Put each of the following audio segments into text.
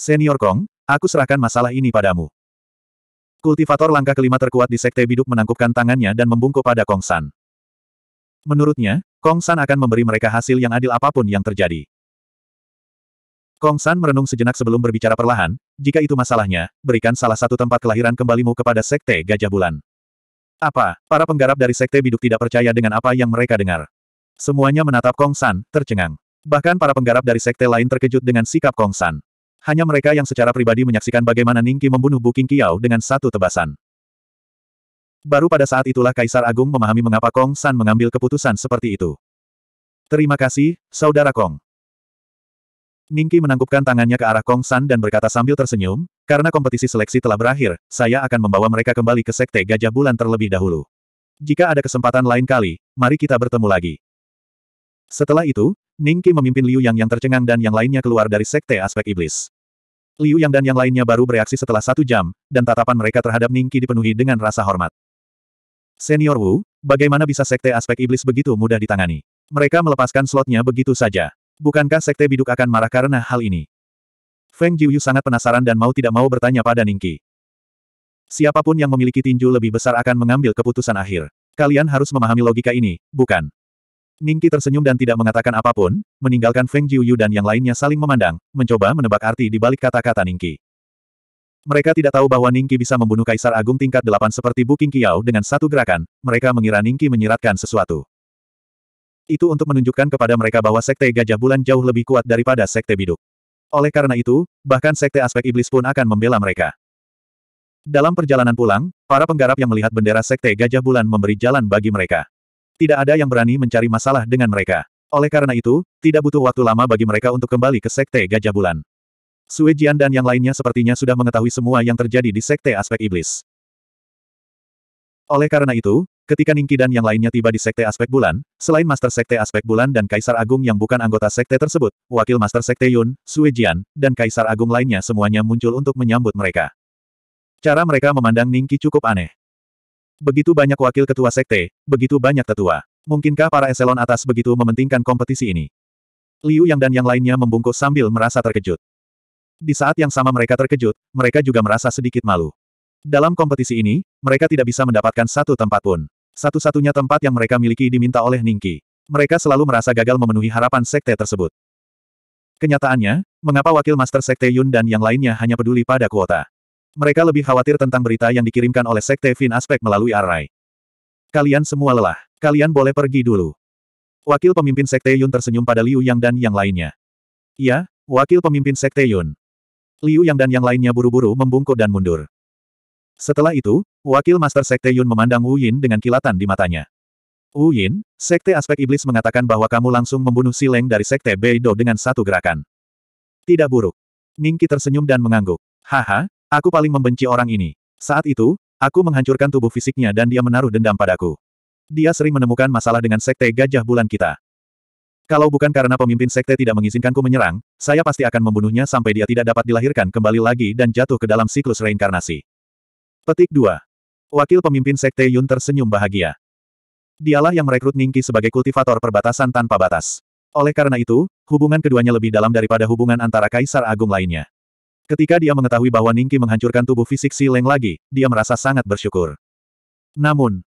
Senior Kong, aku serahkan masalah ini padamu. Kultivator langkah kelima terkuat di Sekte Biduk menangkupkan tangannya dan membungkuk pada Kong San. Menurutnya, Kong San akan memberi mereka hasil yang adil apapun yang terjadi. Kong San merenung sejenak sebelum berbicara perlahan, jika itu masalahnya, berikan salah satu tempat kelahiran kembalimu kepada Sekte Gajah Bulan. Apa, para penggarap dari Sekte Biduk tidak percaya dengan apa yang mereka dengar. Semuanya menatap Kong San, tercengang. Bahkan para penggarap dari Sekte lain terkejut dengan sikap Kong San. Hanya mereka yang secara pribadi menyaksikan bagaimana Ningki membunuh Bu Kiao dengan satu tebasan. Baru pada saat itulah Kaisar Agung memahami mengapa Kong San mengambil keputusan seperti itu. Terima kasih, Saudara Kong. Ningki menangkupkan tangannya ke arah Kong San dan berkata sambil tersenyum, karena kompetisi seleksi telah berakhir, saya akan membawa mereka kembali ke Sekte Gajah Bulan terlebih dahulu. Jika ada kesempatan lain kali, mari kita bertemu lagi. Setelah itu, Ningki memimpin Liu Yang yang tercengang dan yang lainnya keluar dari sekte aspek iblis. Liu Yang dan yang lainnya baru bereaksi setelah satu jam, dan tatapan mereka terhadap Ningki dipenuhi dengan rasa hormat. Senior Wu, bagaimana bisa sekte aspek iblis begitu mudah ditangani? Mereka melepaskan slotnya begitu saja. Bukankah sekte biduk akan marah karena hal ini? Feng Jiuyu sangat penasaran dan mau tidak mau bertanya pada Ningki. Siapapun yang memiliki tinju lebih besar akan mengambil keputusan akhir. Kalian harus memahami logika ini, bukan? Ningki tersenyum dan tidak mengatakan apapun, meninggalkan Feng Jiuyu dan yang lainnya saling memandang, mencoba menebak arti di balik kata-kata Ningki. Mereka tidak tahu bahwa Ningki bisa membunuh Kaisar Agung tingkat delapan seperti Bu Kiao dengan satu gerakan, mereka mengira Ningki menyiratkan sesuatu. Itu untuk menunjukkan kepada mereka bahwa Sekte Gajah Bulan jauh lebih kuat daripada Sekte Biduk. Oleh karena itu, bahkan Sekte Aspek Iblis pun akan membela mereka. Dalam perjalanan pulang, para penggarap yang melihat bendera Sekte Gajah Bulan memberi jalan bagi mereka tidak ada yang berani mencari masalah dengan mereka. Oleh karena itu, tidak butuh waktu lama bagi mereka untuk kembali ke Sekte Gajah Bulan. Sue Jian dan yang lainnya sepertinya sudah mengetahui semua yang terjadi di Sekte Aspek Iblis. Oleh karena itu, ketika Ningki dan yang lainnya tiba di Sekte Aspek Bulan, selain Master Sekte Aspek Bulan dan Kaisar Agung yang bukan anggota Sekte tersebut, Wakil Master Sekte Yun, Sue Jian, dan Kaisar Agung lainnya semuanya muncul untuk menyambut mereka. Cara mereka memandang Ningki cukup aneh. Begitu banyak wakil ketua sekte, begitu banyak tetua. Mungkinkah para eselon atas begitu mementingkan kompetisi ini? Liu Yang dan yang lainnya membungkuk sambil merasa terkejut. Di saat yang sama mereka terkejut, mereka juga merasa sedikit malu. Dalam kompetisi ini, mereka tidak bisa mendapatkan satu tempat pun. Satu-satunya tempat yang mereka miliki diminta oleh Ningki. Mereka selalu merasa gagal memenuhi harapan sekte tersebut. Kenyataannya, mengapa wakil master sekte Yun dan yang lainnya hanya peduli pada kuota? Mereka lebih khawatir tentang berita yang dikirimkan oleh Sekte Fin Aspek melalui Arai. Kalian semua lelah. Kalian boleh pergi dulu. Wakil pemimpin Sekte Yun tersenyum pada Liu Yang dan yang lainnya. Ya, wakil pemimpin Sekte Yun. Liu Yang dan yang lainnya buru-buru membungkuk dan mundur. Setelah itu, wakil Master Sekte Yun memandang Wu Yin dengan kilatan di matanya. Wu Yin, Sekte Aspek Iblis mengatakan bahwa kamu langsung membunuh si Leng dari Sekte Beidou dengan satu gerakan. Tidak buruk. Ningki tersenyum dan mengangguk. Haha, Aku paling membenci orang ini. Saat itu, aku menghancurkan tubuh fisiknya dan dia menaruh dendam padaku. Dia sering menemukan masalah dengan sekte gajah bulan kita. Kalau bukan karena pemimpin sekte tidak mengizinkanku menyerang, saya pasti akan membunuhnya sampai dia tidak dapat dilahirkan kembali lagi dan jatuh ke dalam siklus reinkarnasi. Petik 2. Wakil pemimpin sekte Yun tersenyum bahagia. Dialah yang merekrut Ningki sebagai kultivator perbatasan tanpa batas. Oleh karena itu, hubungan keduanya lebih dalam daripada hubungan antara kaisar agung lainnya. Ketika dia mengetahui bahwa Ningki menghancurkan tubuh fisik Si Leng lagi, dia merasa sangat bersyukur. Namun,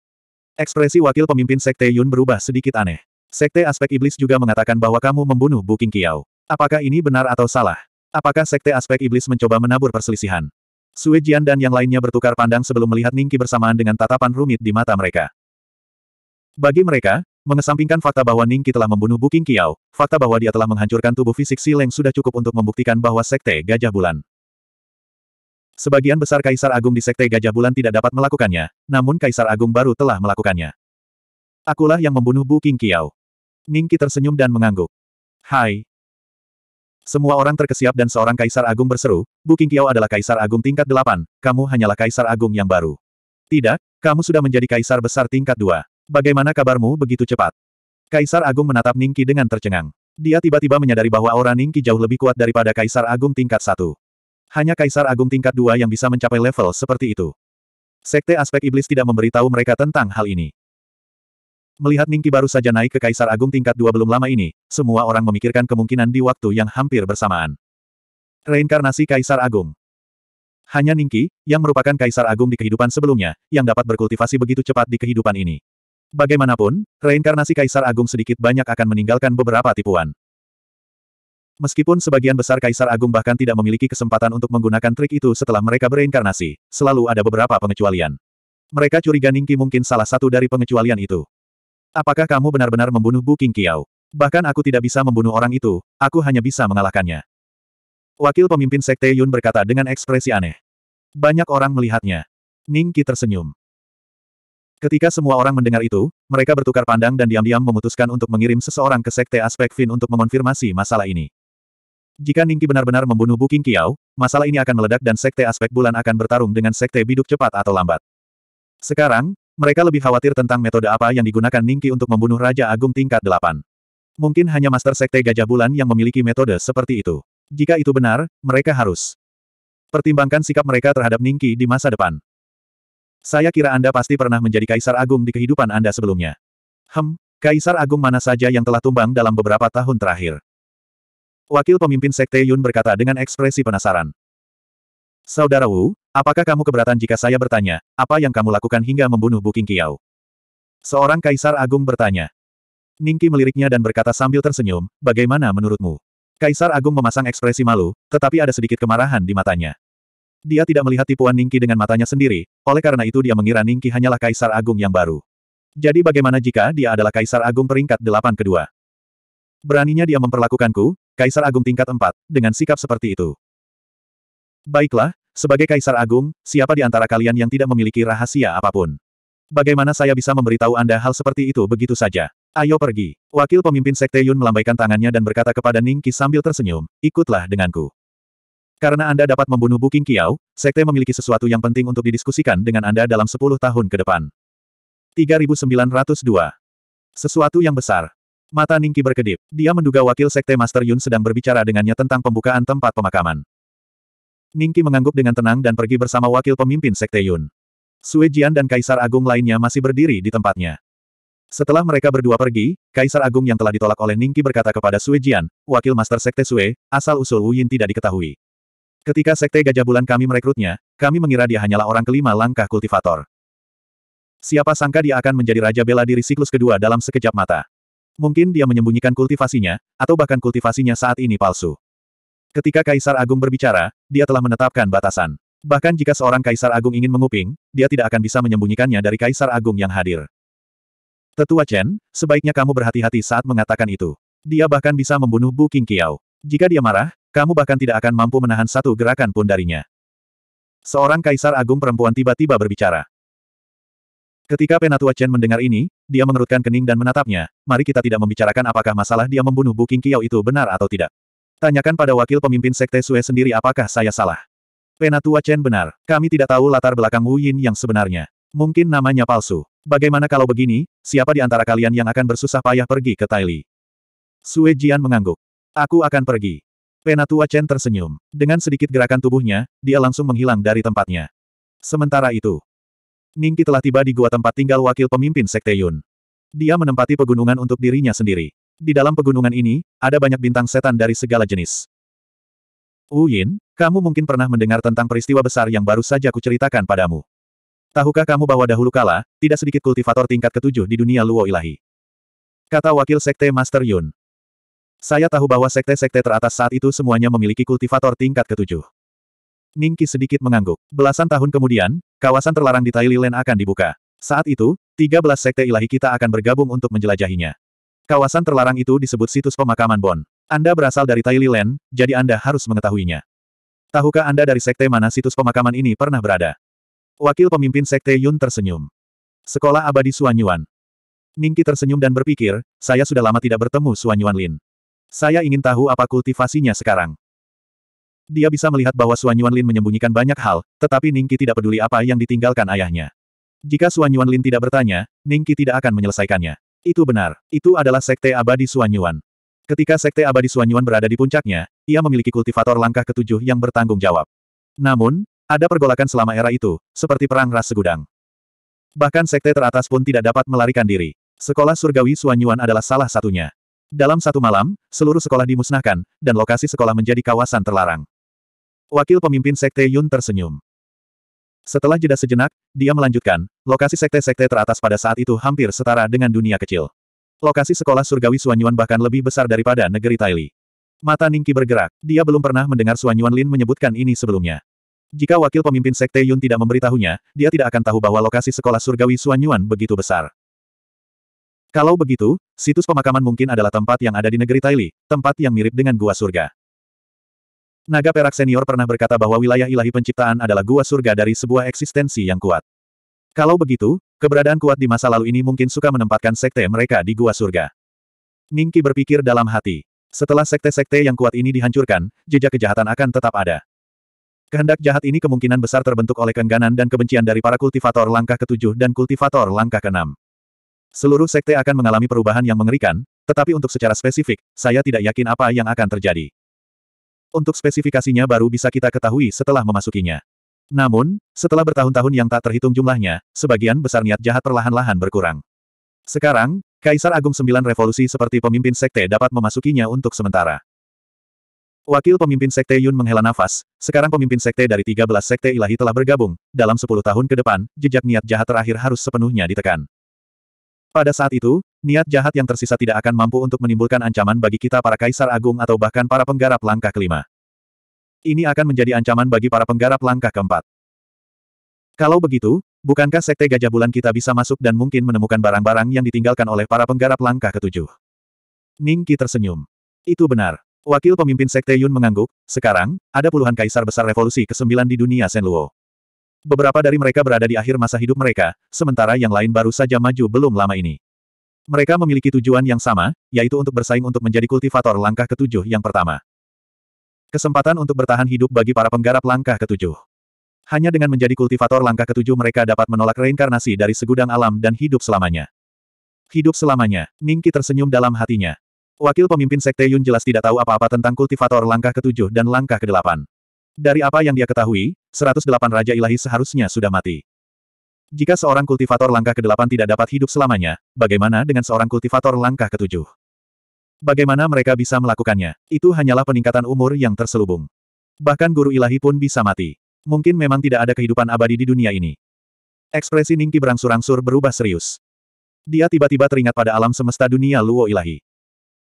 ekspresi wakil pemimpin Sekte Yun berubah sedikit aneh. Sekte Aspek Iblis juga mengatakan bahwa kamu membunuh Bu King Kiao. Apakah ini benar atau salah? Apakah Sekte Aspek Iblis mencoba menabur perselisihan? Sui Jian dan yang lainnya bertukar pandang sebelum melihat Ningki bersamaan dengan tatapan rumit di mata mereka. Bagi mereka, Mengesampingkan fakta bahwa Ningki telah membunuh Buking Kiao, fakta bahwa dia telah menghancurkan tubuh fisik Si Leng sudah cukup untuk membuktikan bahwa Sekte Gajah Bulan Sebagian besar Kaisar Agung di Sekte Gajah Bulan tidak dapat melakukannya, namun Kaisar Agung baru telah melakukannya. Akulah yang membunuh Bu King Kiao. Ningki tersenyum dan mengangguk. Hai. Semua orang terkesiap dan seorang Kaisar Agung berseru, Bu King Kiao adalah Kaisar Agung tingkat 8, kamu hanyalah Kaisar Agung yang baru. Tidak, kamu sudah menjadi Kaisar Besar tingkat 2. Bagaimana kabarmu begitu cepat? Kaisar Agung menatap Ningki dengan tercengang. Dia tiba-tiba menyadari bahwa aura Ningki jauh lebih kuat daripada Kaisar Agung tingkat 1. Hanya Kaisar Agung tingkat dua yang bisa mencapai level seperti itu. Sekte aspek iblis tidak memberitahu mereka tentang hal ini. Melihat Ningki baru saja naik ke Kaisar Agung tingkat dua belum lama ini, semua orang memikirkan kemungkinan di waktu yang hampir bersamaan. Reinkarnasi Kaisar Agung Hanya Ningki, yang merupakan Kaisar Agung di kehidupan sebelumnya, yang dapat berkultivasi begitu cepat di kehidupan ini. Bagaimanapun, reinkarnasi Kaisar Agung sedikit banyak akan meninggalkan beberapa tipuan. Meskipun sebagian besar Kaisar Agung bahkan tidak memiliki kesempatan untuk menggunakan trik itu setelah mereka bereinkarnasi, selalu ada beberapa pengecualian. Mereka curiga Ningki mungkin salah satu dari pengecualian itu. Apakah kamu benar-benar membunuh Bu King Kiao? Bahkan aku tidak bisa membunuh orang itu, aku hanya bisa mengalahkannya. Wakil pemimpin Sekte Yun berkata dengan ekspresi aneh. Banyak orang melihatnya. Ningki tersenyum. Ketika semua orang mendengar itu, mereka bertukar pandang dan diam-diam memutuskan untuk mengirim seseorang ke Sekte Aspek Fin untuk mengonfirmasi masalah ini. Jika Ningki benar-benar membunuh Bu King Kiao, masalah ini akan meledak dan Sekte Aspek Bulan akan bertarung dengan Sekte Biduk cepat atau lambat. Sekarang, mereka lebih khawatir tentang metode apa yang digunakan Ningki untuk membunuh Raja Agung tingkat 8. Mungkin hanya Master Sekte Gajah Bulan yang memiliki metode seperti itu. Jika itu benar, mereka harus pertimbangkan sikap mereka terhadap Ningki di masa depan. Saya kira Anda pasti pernah menjadi Kaisar Agung di kehidupan Anda sebelumnya. Hem, Kaisar Agung mana saja yang telah tumbang dalam beberapa tahun terakhir. Wakil pemimpin Sekte Yun berkata dengan ekspresi penasaran. Saudara Wu, apakah kamu keberatan jika saya bertanya, apa yang kamu lakukan hingga membunuh Bu Kiao? Seorang kaisar agung bertanya. Ningki meliriknya dan berkata sambil tersenyum, bagaimana menurutmu? Kaisar agung memasang ekspresi malu, tetapi ada sedikit kemarahan di matanya. Dia tidak melihat tipuan Ningki dengan matanya sendiri, oleh karena itu dia mengira Ningki hanyalah kaisar agung yang baru. Jadi bagaimana jika dia adalah kaisar agung peringkat delapan kedua? Beraninya dia memperlakukanku, Kaisar Agung tingkat 4, dengan sikap seperti itu. Baiklah, sebagai Kaisar Agung, siapa di antara kalian yang tidak memiliki rahasia apapun? Bagaimana saya bisa memberitahu Anda hal seperti itu begitu saja? Ayo pergi. Wakil pemimpin Sekte Yun melambaikan tangannya dan berkata kepada Ning Qi sambil tersenyum, ikutlah denganku. Karena Anda dapat membunuh Buking Kiao, Sekte memiliki sesuatu yang penting untuk didiskusikan dengan Anda dalam 10 tahun ke depan. 3902. Sesuatu yang besar. Mata Ningki berkedip. Dia menduga wakil Sekte Master Yun sedang berbicara dengannya tentang pembukaan tempat pemakaman. Ningki mengangguk dengan tenang dan pergi bersama wakil pemimpin Sekte Yun. Sue Jian dan Kaisar Agung lainnya masih berdiri di tempatnya. Setelah mereka berdua pergi, Kaisar Agung yang telah ditolak oleh Ningki berkata kepada Sue Jian, wakil Master Sekte Sue, asal-usul Wu Yin tidak diketahui. Ketika Sekte Gajah Bulan kami merekrutnya, kami mengira dia hanyalah orang kelima langkah kultivator. Siapa sangka dia akan menjadi Raja Bela Diri siklus kedua dalam sekejap mata. Mungkin dia menyembunyikan kultivasinya, atau bahkan kultivasinya saat ini palsu. Ketika Kaisar Agung berbicara, dia telah menetapkan batasan. Bahkan jika seorang Kaisar Agung ingin menguping, dia tidak akan bisa menyembunyikannya dari Kaisar Agung yang hadir. Tetua Chen, sebaiknya kamu berhati-hati saat mengatakan itu. Dia bahkan bisa membunuh Bu King Kiao. Jika dia marah, kamu bahkan tidak akan mampu menahan satu gerakan pun darinya. Seorang Kaisar Agung perempuan tiba-tiba berbicara. Ketika Penatua Chen mendengar ini, dia mengerutkan kening dan menatapnya, mari kita tidak membicarakan apakah masalah dia membunuh Bu King Kiao itu benar atau tidak. Tanyakan pada wakil pemimpin Sekte Sue sendiri apakah saya salah. Penatua Chen benar, kami tidak tahu latar belakang Wu Yin yang sebenarnya. Mungkin namanya palsu. Bagaimana kalau begini, siapa di antara kalian yang akan bersusah payah pergi ke Taili? Sue Jian mengangguk. Aku akan pergi. Penatua Chen tersenyum. Dengan sedikit gerakan tubuhnya, dia langsung menghilang dari tempatnya. Sementara itu, Ningki telah tiba di gua tempat tinggal wakil pemimpin Sekte Yun. Dia menempati pegunungan untuk dirinya sendiri. Di dalam pegunungan ini, ada banyak bintang setan dari segala jenis. Wu Yin, kamu mungkin pernah mendengar tentang peristiwa besar yang baru saja kuceritakan padamu. Tahukah kamu bahwa dahulu kala, tidak sedikit kultivator tingkat ketujuh di dunia Luo Ilahi? Kata wakil Sekte Master Yun. Saya tahu bahwa sekte-sekte teratas saat itu semuanya memiliki kultivator tingkat ketujuh. Ningki sedikit mengangguk. Belasan tahun kemudian, kawasan terlarang di Thailand akan dibuka. Saat itu, 13 sekte ilahi kita akan bergabung untuk menjelajahinya. Kawasan terlarang itu disebut situs pemakaman Bon. Anda berasal dari Thailand, jadi Anda harus mengetahuinya. Tahukah Anda dari sekte mana situs pemakaman ini pernah berada? Wakil pemimpin sekte Yun tersenyum. Sekolah abadi Suanyuan. Ningki tersenyum dan berpikir, saya sudah lama tidak bertemu Suanyuan Lin. Saya ingin tahu apa kultivasinya sekarang. Dia bisa melihat bahwa Suan Lin menyembunyikan banyak hal, tetapi Ningki tidak peduli apa yang ditinggalkan ayahnya. Jika Suan Lin tidak bertanya, Ningki tidak akan menyelesaikannya. Itu benar. Itu adalah sekte abadi Suan Yuan. Ketika sekte abadi Suan Yuan berada di puncaknya, ia memiliki kultivator langkah ketujuh yang bertanggung jawab. Namun, ada pergolakan selama era itu, seperti perang ras segudang. Bahkan sekte teratas pun tidak dapat melarikan diri. Sekolah surgawi Suan Yuan adalah salah satunya. Dalam satu malam, seluruh sekolah dimusnahkan, dan lokasi sekolah menjadi kawasan terlarang. Wakil pemimpin Sekte Yun tersenyum. Setelah jeda sejenak, dia melanjutkan, lokasi sekte-sekte teratas pada saat itu hampir setara dengan dunia kecil. Lokasi sekolah surgawi Suanyuan bahkan lebih besar daripada negeri Taili. Mata Ningki bergerak, dia belum pernah mendengar Suanyuan Lin menyebutkan ini sebelumnya. Jika wakil pemimpin sekte Yun tidak memberitahunya, dia tidak akan tahu bahwa lokasi sekolah surgawi Suanyuan begitu besar. Kalau begitu, situs pemakaman mungkin adalah tempat yang ada di negeri Taili, tempat yang mirip dengan gua surga. Naga Perak Senior pernah berkata bahwa wilayah ilahi penciptaan adalah gua surga dari sebuah eksistensi yang kuat. Kalau begitu, keberadaan kuat di masa lalu ini mungkin suka menempatkan sekte mereka di gua surga. Ningki berpikir dalam hati. Setelah sekte-sekte yang kuat ini dihancurkan, jejak kejahatan akan tetap ada. Kehendak jahat ini kemungkinan besar terbentuk oleh keengganan dan kebencian dari para kultivator langkah ketujuh dan kultivator langkah keenam. Seluruh sekte akan mengalami perubahan yang mengerikan, tetapi untuk secara spesifik, saya tidak yakin apa yang akan terjadi. Untuk spesifikasinya baru bisa kita ketahui setelah memasukinya. Namun, setelah bertahun-tahun yang tak terhitung jumlahnya, sebagian besar niat jahat perlahan-lahan berkurang. Sekarang, Kaisar Agung Sembilan Revolusi seperti pemimpin sekte dapat memasukinya untuk sementara. Wakil pemimpin sekte Yun menghela nafas, sekarang pemimpin sekte dari 13 sekte ilahi telah bergabung, dalam 10 tahun ke depan, jejak niat jahat terakhir harus sepenuhnya ditekan. Pada saat itu, niat jahat yang tersisa tidak akan mampu untuk menimbulkan ancaman bagi kita para kaisar agung atau bahkan para penggarap langkah kelima. Ini akan menjadi ancaman bagi para penggarap langkah keempat. Kalau begitu, bukankah Sekte Gajah Bulan kita bisa masuk dan mungkin menemukan barang-barang yang ditinggalkan oleh para penggarap langkah ketujuh? Ningki tersenyum. Itu benar. Wakil pemimpin Sekte Yun mengangguk, sekarang, ada puluhan kaisar besar revolusi ke-9 di dunia Senluo. Beberapa dari mereka berada di akhir masa hidup mereka, sementara yang lain baru saja maju belum lama ini. Mereka memiliki tujuan yang sama, yaitu untuk bersaing untuk menjadi kultivator langkah ketujuh yang pertama. Kesempatan untuk bertahan hidup bagi para penggarap langkah ketujuh. Hanya dengan menjadi kultivator langkah ketujuh mereka dapat menolak reinkarnasi dari segudang alam dan hidup selamanya. Hidup selamanya, Ningki tersenyum dalam hatinya. Wakil pemimpin Sekte Yun jelas tidak tahu apa-apa tentang kultivator langkah ketujuh dan langkah kedelapan. Dari apa yang dia ketahui, 108 Raja Ilahi seharusnya sudah mati. Jika seorang kultivator langkah ke-8 tidak dapat hidup selamanya, bagaimana dengan seorang kultivator langkah ke-7? Bagaimana mereka bisa melakukannya? Itu hanyalah peningkatan umur yang terselubung. Bahkan guru ilahi pun bisa mati. Mungkin memang tidak ada kehidupan abadi di dunia ini. Ekspresi Ningki berangsur-angsur berubah serius. Dia tiba-tiba teringat pada alam semesta dunia Luo ilahi.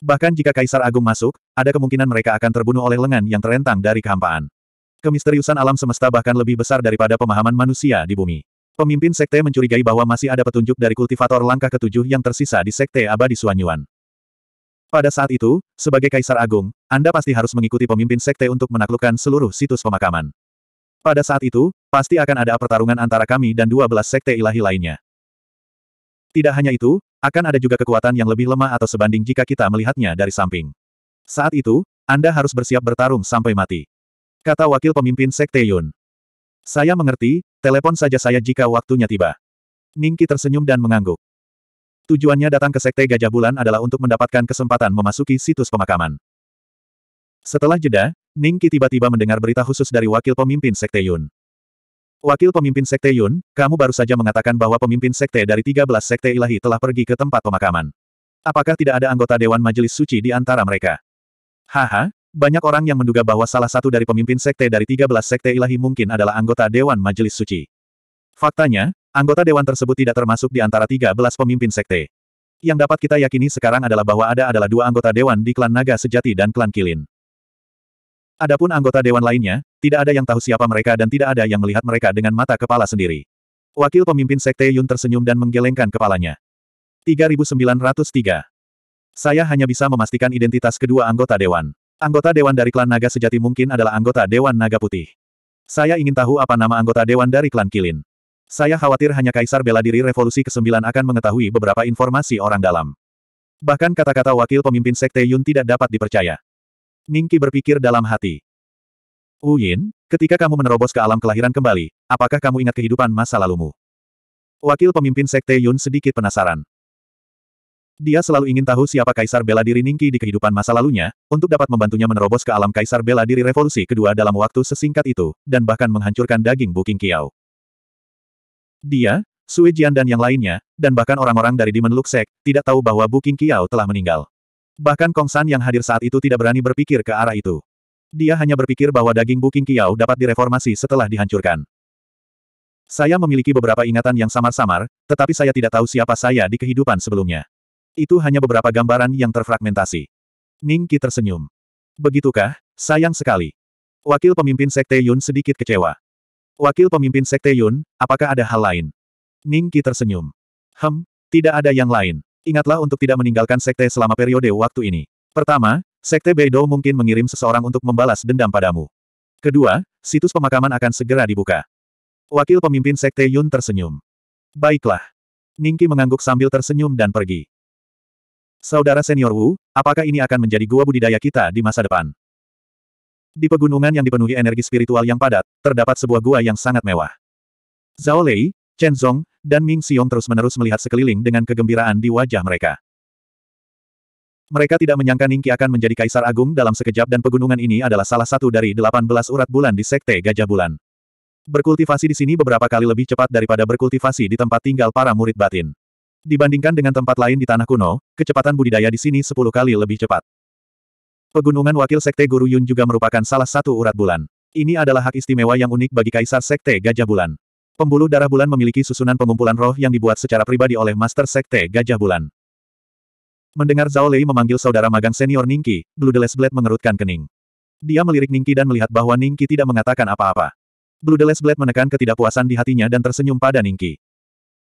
Bahkan jika Kaisar Agung masuk, ada kemungkinan mereka akan terbunuh oleh lengan yang terentang dari kehampaan. Kemisteriusan alam semesta bahkan lebih besar daripada pemahaman manusia di bumi. Pemimpin sekte mencurigai bahwa masih ada petunjuk dari kultivator langkah ketujuh yang tersisa di sekte abadi Suanyuan. Pada saat itu, sebagai kaisar agung, Anda pasti harus mengikuti pemimpin sekte untuk menaklukkan seluruh situs pemakaman. Pada saat itu, pasti akan ada pertarungan antara kami dan dua belas sekte ilahi lainnya. Tidak hanya itu, akan ada juga kekuatan yang lebih lemah atau sebanding jika kita melihatnya dari samping. Saat itu, Anda harus bersiap bertarung sampai mati. Kata wakil pemimpin Sekte Yun. Saya mengerti, telepon saja saya jika waktunya tiba. Ningki tersenyum dan mengangguk. Tujuannya datang ke Sekte Gajah Bulan adalah untuk mendapatkan kesempatan memasuki situs pemakaman. Setelah jeda, Ningki tiba-tiba mendengar berita khusus dari wakil pemimpin Sekte Yun. Wakil pemimpin Sekte Yun, kamu baru saja mengatakan bahwa pemimpin Sekte dari 13 Sekte Ilahi telah pergi ke tempat pemakaman. Apakah tidak ada anggota Dewan Majelis Suci di antara mereka? Haha, banyak orang yang menduga bahwa salah satu dari pemimpin sekte dari 13 sekte ilahi mungkin adalah anggota Dewan Majelis Suci. Faktanya, anggota dewan tersebut tidak termasuk di antara 13 pemimpin sekte. Yang dapat kita yakini sekarang adalah bahwa ada adalah dua anggota dewan di klan Naga Sejati dan klan Kilin. Adapun anggota dewan lainnya, tidak ada yang tahu siapa mereka dan tidak ada yang melihat mereka dengan mata kepala sendiri. Wakil pemimpin sekte Yun tersenyum dan menggelengkan kepalanya. 3903. Saya hanya bisa memastikan identitas kedua anggota dewan. Anggota Dewan dari klan Naga sejati mungkin adalah anggota Dewan Naga Putih. Saya ingin tahu apa nama anggota Dewan dari klan Kilin. Saya khawatir hanya Kaisar Bela Diri Revolusi ke-9 akan mengetahui beberapa informasi orang dalam. Bahkan kata-kata wakil pemimpin Sekte Yun tidak dapat dipercaya. Ningki berpikir dalam hati. Uyin, ketika kamu menerobos ke alam kelahiran kembali, apakah kamu ingat kehidupan masa lalumu? Wakil pemimpin Sekte Yun sedikit penasaran. Dia selalu ingin tahu siapa Kaisar Bela Diri Ningki di kehidupan masa lalunya, untuk dapat membantunya menerobos ke alam Kaisar Bela Diri Revolusi kedua dalam waktu sesingkat itu, dan bahkan menghancurkan daging Buking Kiao. Dia, Sui Jian dan yang lainnya, dan bahkan orang-orang dari Demon Luxek, tidak tahu bahwa Buking Kiao telah meninggal. Bahkan Kong San yang hadir saat itu tidak berani berpikir ke arah itu. Dia hanya berpikir bahwa daging Buking Kiao dapat direformasi setelah dihancurkan. Saya memiliki beberapa ingatan yang samar-samar, tetapi saya tidak tahu siapa saya di kehidupan sebelumnya. Itu hanya beberapa gambaran yang terfragmentasi. Ning Qi tersenyum. Begitukah? Sayang sekali. Wakil pemimpin Sekte Yun sedikit kecewa. Wakil pemimpin Sekte Yun, apakah ada hal lain? Ning Qi tersenyum. Hem, tidak ada yang lain. Ingatlah untuk tidak meninggalkan Sekte selama periode waktu ini. Pertama, Sekte Beidou mungkin mengirim seseorang untuk membalas dendam padamu. Kedua, situs pemakaman akan segera dibuka. Wakil pemimpin Sekte Yun tersenyum. Baiklah. Ningki mengangguk sambil tersenyum dan pergi. Saudara senior Wu, apakah ini akan menjadi gua budidaya kita di masa depan? Di pegunungan yang dipenuhi energi spiritual yang padat, terdapat sebuah gua yang sangat mewah. Zhao Lei, Chen Zhong, dan Ming Xiong terus-menerus melihat sekeliling dengan kegembiraan di wajah mereka. Mereka tidak menyangka Ningki akan menjadi kaisar agung dalam sekejap dan pegunungan ini adalah salah satu dari 18 urat bulan di Sekte Gajah Bulan. Berkultivasi di sini beberapa kali lebih cepat daripada berkultivasi di tempat tinggal para murid batin. Dibandingkan dengan tempat lain di tanah kuno, kecepatan budidaya di sini sepuluh kali lebih cepat. Pegunungan wakil Sekte Guru Yun juga merupakan salah satu urat bulan. Ini adalah hak istimewa yang unik bagi Kaisar Sekte Gajah Bulan. Pembuluh darah bulan memiliki susunan pengumpulan roh yang dibuat secara pribadi oleh Master Sekte Gajah Bulan. Mendengar Zhao Lei memanggil saudara magang senior Ningki, Blue Blade mengerutkan kening. Dia melirik Ningki dan melihat bahwa Ningki tidak mengatakan apa-apa. Blue Blade menekan ketidakpuasan di hatinya dan tersenyum pada Ningki.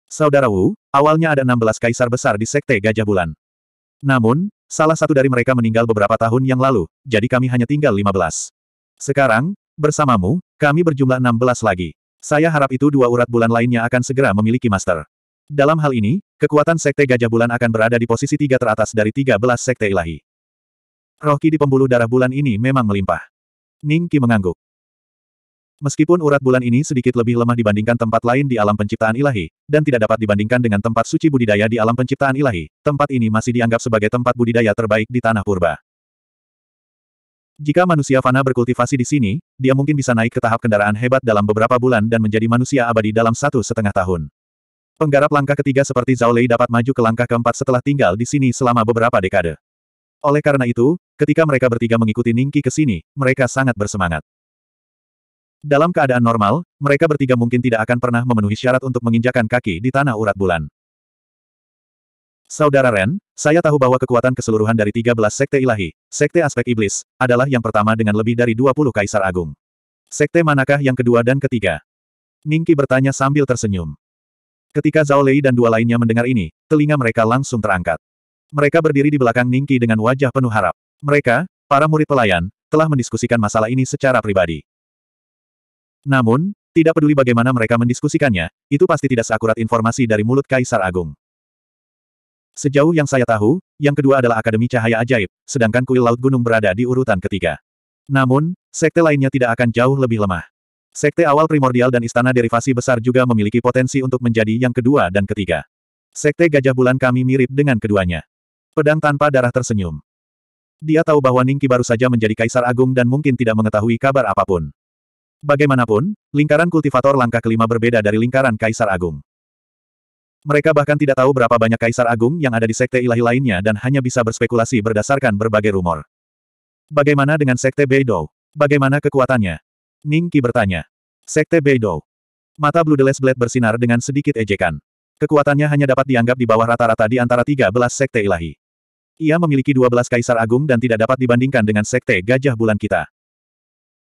Saudara Wu, awalnya ada 16 kaisar besar di Sekte Gajah Bulan. Namun, salah satu dari mereka meninggal beberapa tahun yang lalu, jadi kami hanya tinggal 15. Sekarang, bersamamu, kami berjumlah 16 lagi. Saya harap itu dua urat bulan lainnya akan segera memiliki master. Dalam hal ini, kekuatan Sekte Gajah Bulan akan berada di posisi tiga teratas dari 13 Sekte Ilahi. Rohki di pembuluh darah bulan ini memang melimpah. Ning Qi mengangguk. Meskipun urat bulan ini sedikit lebih lemah dibandingkan tempat lain di alam penciptaan ilahi, dan tidak dapat dibandingkan dengan tempat suci budidaya di alam penciptaan ilahi, tempat ini masih dianggap sebagai tempat budidaya terbaik di tanah purba. Jika manusia fana berkultivasi di sini, dia mungkin bisa naik ke tahap kendaraan hebat dalam beberapa bulan dan menjadi manusia abadi dalam satu setengah tahun. Penggarap langkah ketiga seperti Zhao Lei dapat maju ke langkah keempat setelah tinggal di sini selama beberapa dekade. Oleh karena itu, ketika mereka bertiga mengikuti Ningki ke sini, mereka sangat bersemangat. Dalam keadaan normal, mereka bertiga mungkin tidak akan pernah memenuhi syarat untuk menginjakan kaki di tanah urat bulan. Saudara Ren, saya tahu bahwa kekuatan keseluruhan dari 13 sekte ilahi, sekte aspek iblis, adalah yang pertama dengan lebih dari 20 kaisar agung. Sekte manakah yang kedua dan ketiga? Ningki bertanya sambil tersenyum. Ketika Zhao Lei dan dua lainnya mendengar ini, telinga mereka langsung terangkat. Mereka berdiri di belakang Ningki dengan wajah penuh harap. Mereka, para murid pelayan, telah mendiskusikan masalah ini secara pribadi. Namun, tidak peduli bagaimana mereka mendiskusikannya, itu pasti tidak seakurat informasi dari mulut Kaisar Agung. Sejauh yang saya tahu, yang kedua adalah Akademi Cahaya Ajaib, sedangkan kuil Laut Gunung berada di urutan ketiga. Namun, sekte lainnya tidak akan jauh lebih lemah. Sekte awal primordial dan istana derivasi besar juga memiliki potensi untuk menjadi yang kedua dan ketiga. Sekte Gajah Bulan kami mirip dengan keduanya. Pedang tanpa darah tersenyum. Dia tahu bahwa Ningki baru saja menjadi kaisar agung dan mungkin tidak mengetahui kabar apapun. Bagaimanapun, lingkaran kultivator langkah kelima berbeda dari lingkaran Kaisar Agung. Mereka bahkan tidak tahu berapa banyak Kaisar Agung yang ada di sekte ilahi lainnya dan hanya bisa berspekulasi berdasarkan berbagai rumor. Bagaimana dengan sekte Beidou? Bagaimana kekuatannya? Ning Qi bertanya. Sekte Beidou. Mata Blue Deles Blade bersinar dengan sedikit ejekan. Kekuatannya hanya dapat dianggap di bawah rata-rata di antara 13 sekte ilahi. Ia memiliki 12 kaisar agung dan tidak dapat dibandingkan dengan sekte gajah bulan kita.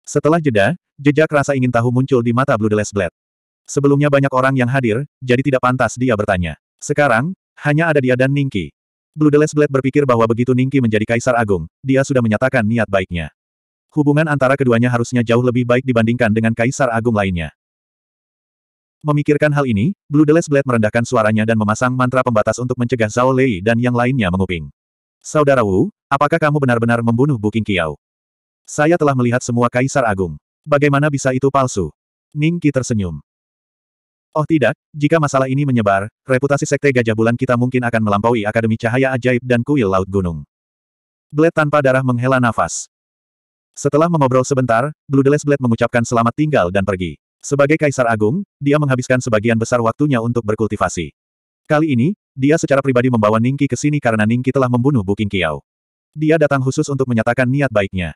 Setelah jeda, jejak rasa ingin tahu muncul di mata Deles Blade. Sebelumnya banyak orang yang hadir, jadi tidak pantas dia bertanya. Sekarang, hanya ada dia dan Ningki. Deles Blade berpikir bahwa begitu Ningki menjadi kaisar agung, dia sudah menyatakan niat baiknya. Hubungan antara keduanya harusnya jauh lebih baik dibandingkan dengan kaisar agung lainnya. Memikirkan hal ini, Deles Blade merendahkan suaranya dan memasang mantra pembatas untuk mencegah Zhao Lei dan yang lainnya menguping. Saudara Wu, apakah kamu benar-benar membunuh Bu Kiao? Saya telah melihat semua kaisar agung. Bagaimana bisa itu palsu? Ning Qi tersenyum. Oh tidak, jika masalah ini menyebar, reputasi Sekte Gajah Bulan kita mungkin akan melampaui Akademi Cahaya Ajaib dan Kuil Laut Gunung. Blade tanpa darah menghela nafas. Setelah mengobrol sebentar, Blue Deles Blade mengucapkan selamat tinggal dan pergi. Sebagai Kaisar Agung, dia menghabiskan sebagian besar waktunya untuk berkultivasi. Kali ini, dia secara pribadi membawa Ningki ke sini karena Ningki telah membunuh Bu Dia datang khusus untuk menyatakan niat baiknya.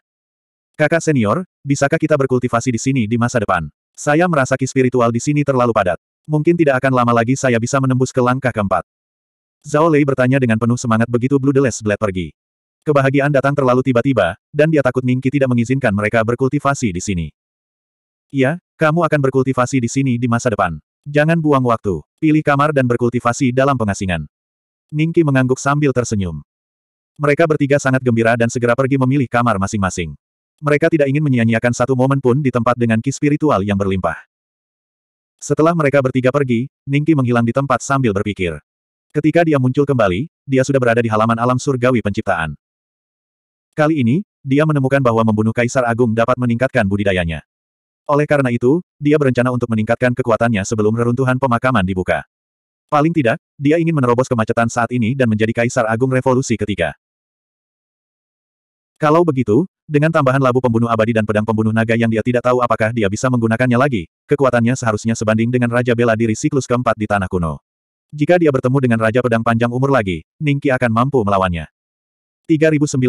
Kakak senior, bisakah kita berkultivasi di sini di masa depan? Saya merasa ki spiritual di sini terlalu padat. Mungkin tidak akan lama lagi saya bisa menembus ke langkah keempat. Zhao Lei bertanya dengan penuh semangat begitu Blue Deles Blade pergi. Kebahagiaan datang terlalu tiba-tiba, dan dia takut Ningki tidak mengizinkan mereka berkultivasi di sini. Iya, kamu akan berkultivasi di sini di masa depan. Jangan buang waktu. Pilih kamar dan berkultivasi dalam pengasingan. Ningki mengangguk sambil tersenyum. Mereka bertiga sangat gembira dan segera pergi memilih kamar masing-masing. Mereka tidak ingin menyia-nyiakan satu momen pun di tempat dengan ki spiritual yang berlimpah. Setelah mereka bertiga pergi, Ningki menghilang di tempat sambil berpikir. Ketika dia muncul kembali, dia sudah berada di halaman alam surgawi penciptaan. Kali ini, dia menemukan bahwa membunuh Kaisar Agung dapat meningkatkan budidayanya. Oleh karena itu, dia berencana untuk meningkatkan kekuatannya sebelum reruntuhan pemakaman dibuka. Paling tidak, dia ingin menerobos kemacetan saat ini dan menjadi Kaisar Agung Revolusi ketiga. Kalau begitu, dengan tambahan labu pembunuh abadi dan pedang pembunuh naga yang dia tidak tahu apakah dia bisa menggunakannya lagi, kekuatannya seharusnya sebanding dengan Raja Bela Diri siklus keempat di Tanah Kuno. Jika dia bertemu dengan Raja Pedang Panjang Umur lagi, Ningki akan mampu melawannya. 3904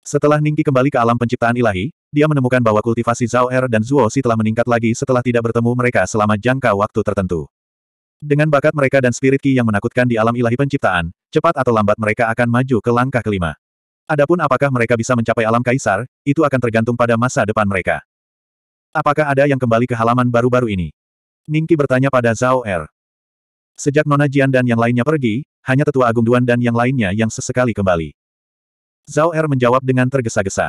Setelah Ningki kembali ke alam penciptaan ilahi, dia menemukan bahwa kultivasi Zhao Er dan Zhuo Si telah meningkat lagi setelah tidak bertemu mereka selama jangka waktu tertentu. Dengan bakat mereka dan spirit Ki yang menakutkan di alam ilahi penciptaan, cepat atau lambat mereka akan maju ke langkah kelima. Adapun apakah mereka bisa mencapai alam kaisar, itu akan tergantung pada masa depan mereka. Apakah ada yang kembali ke halaman baru-baru ini? Ningki bertanya pada Zhao Er. Sejak Nona Jian dan yang lainnya pergi, hanya Tetua Agung Duan dan yang lainnya yang sesekali kembali. Zhao Er menjawab dengan tergesa-gesa.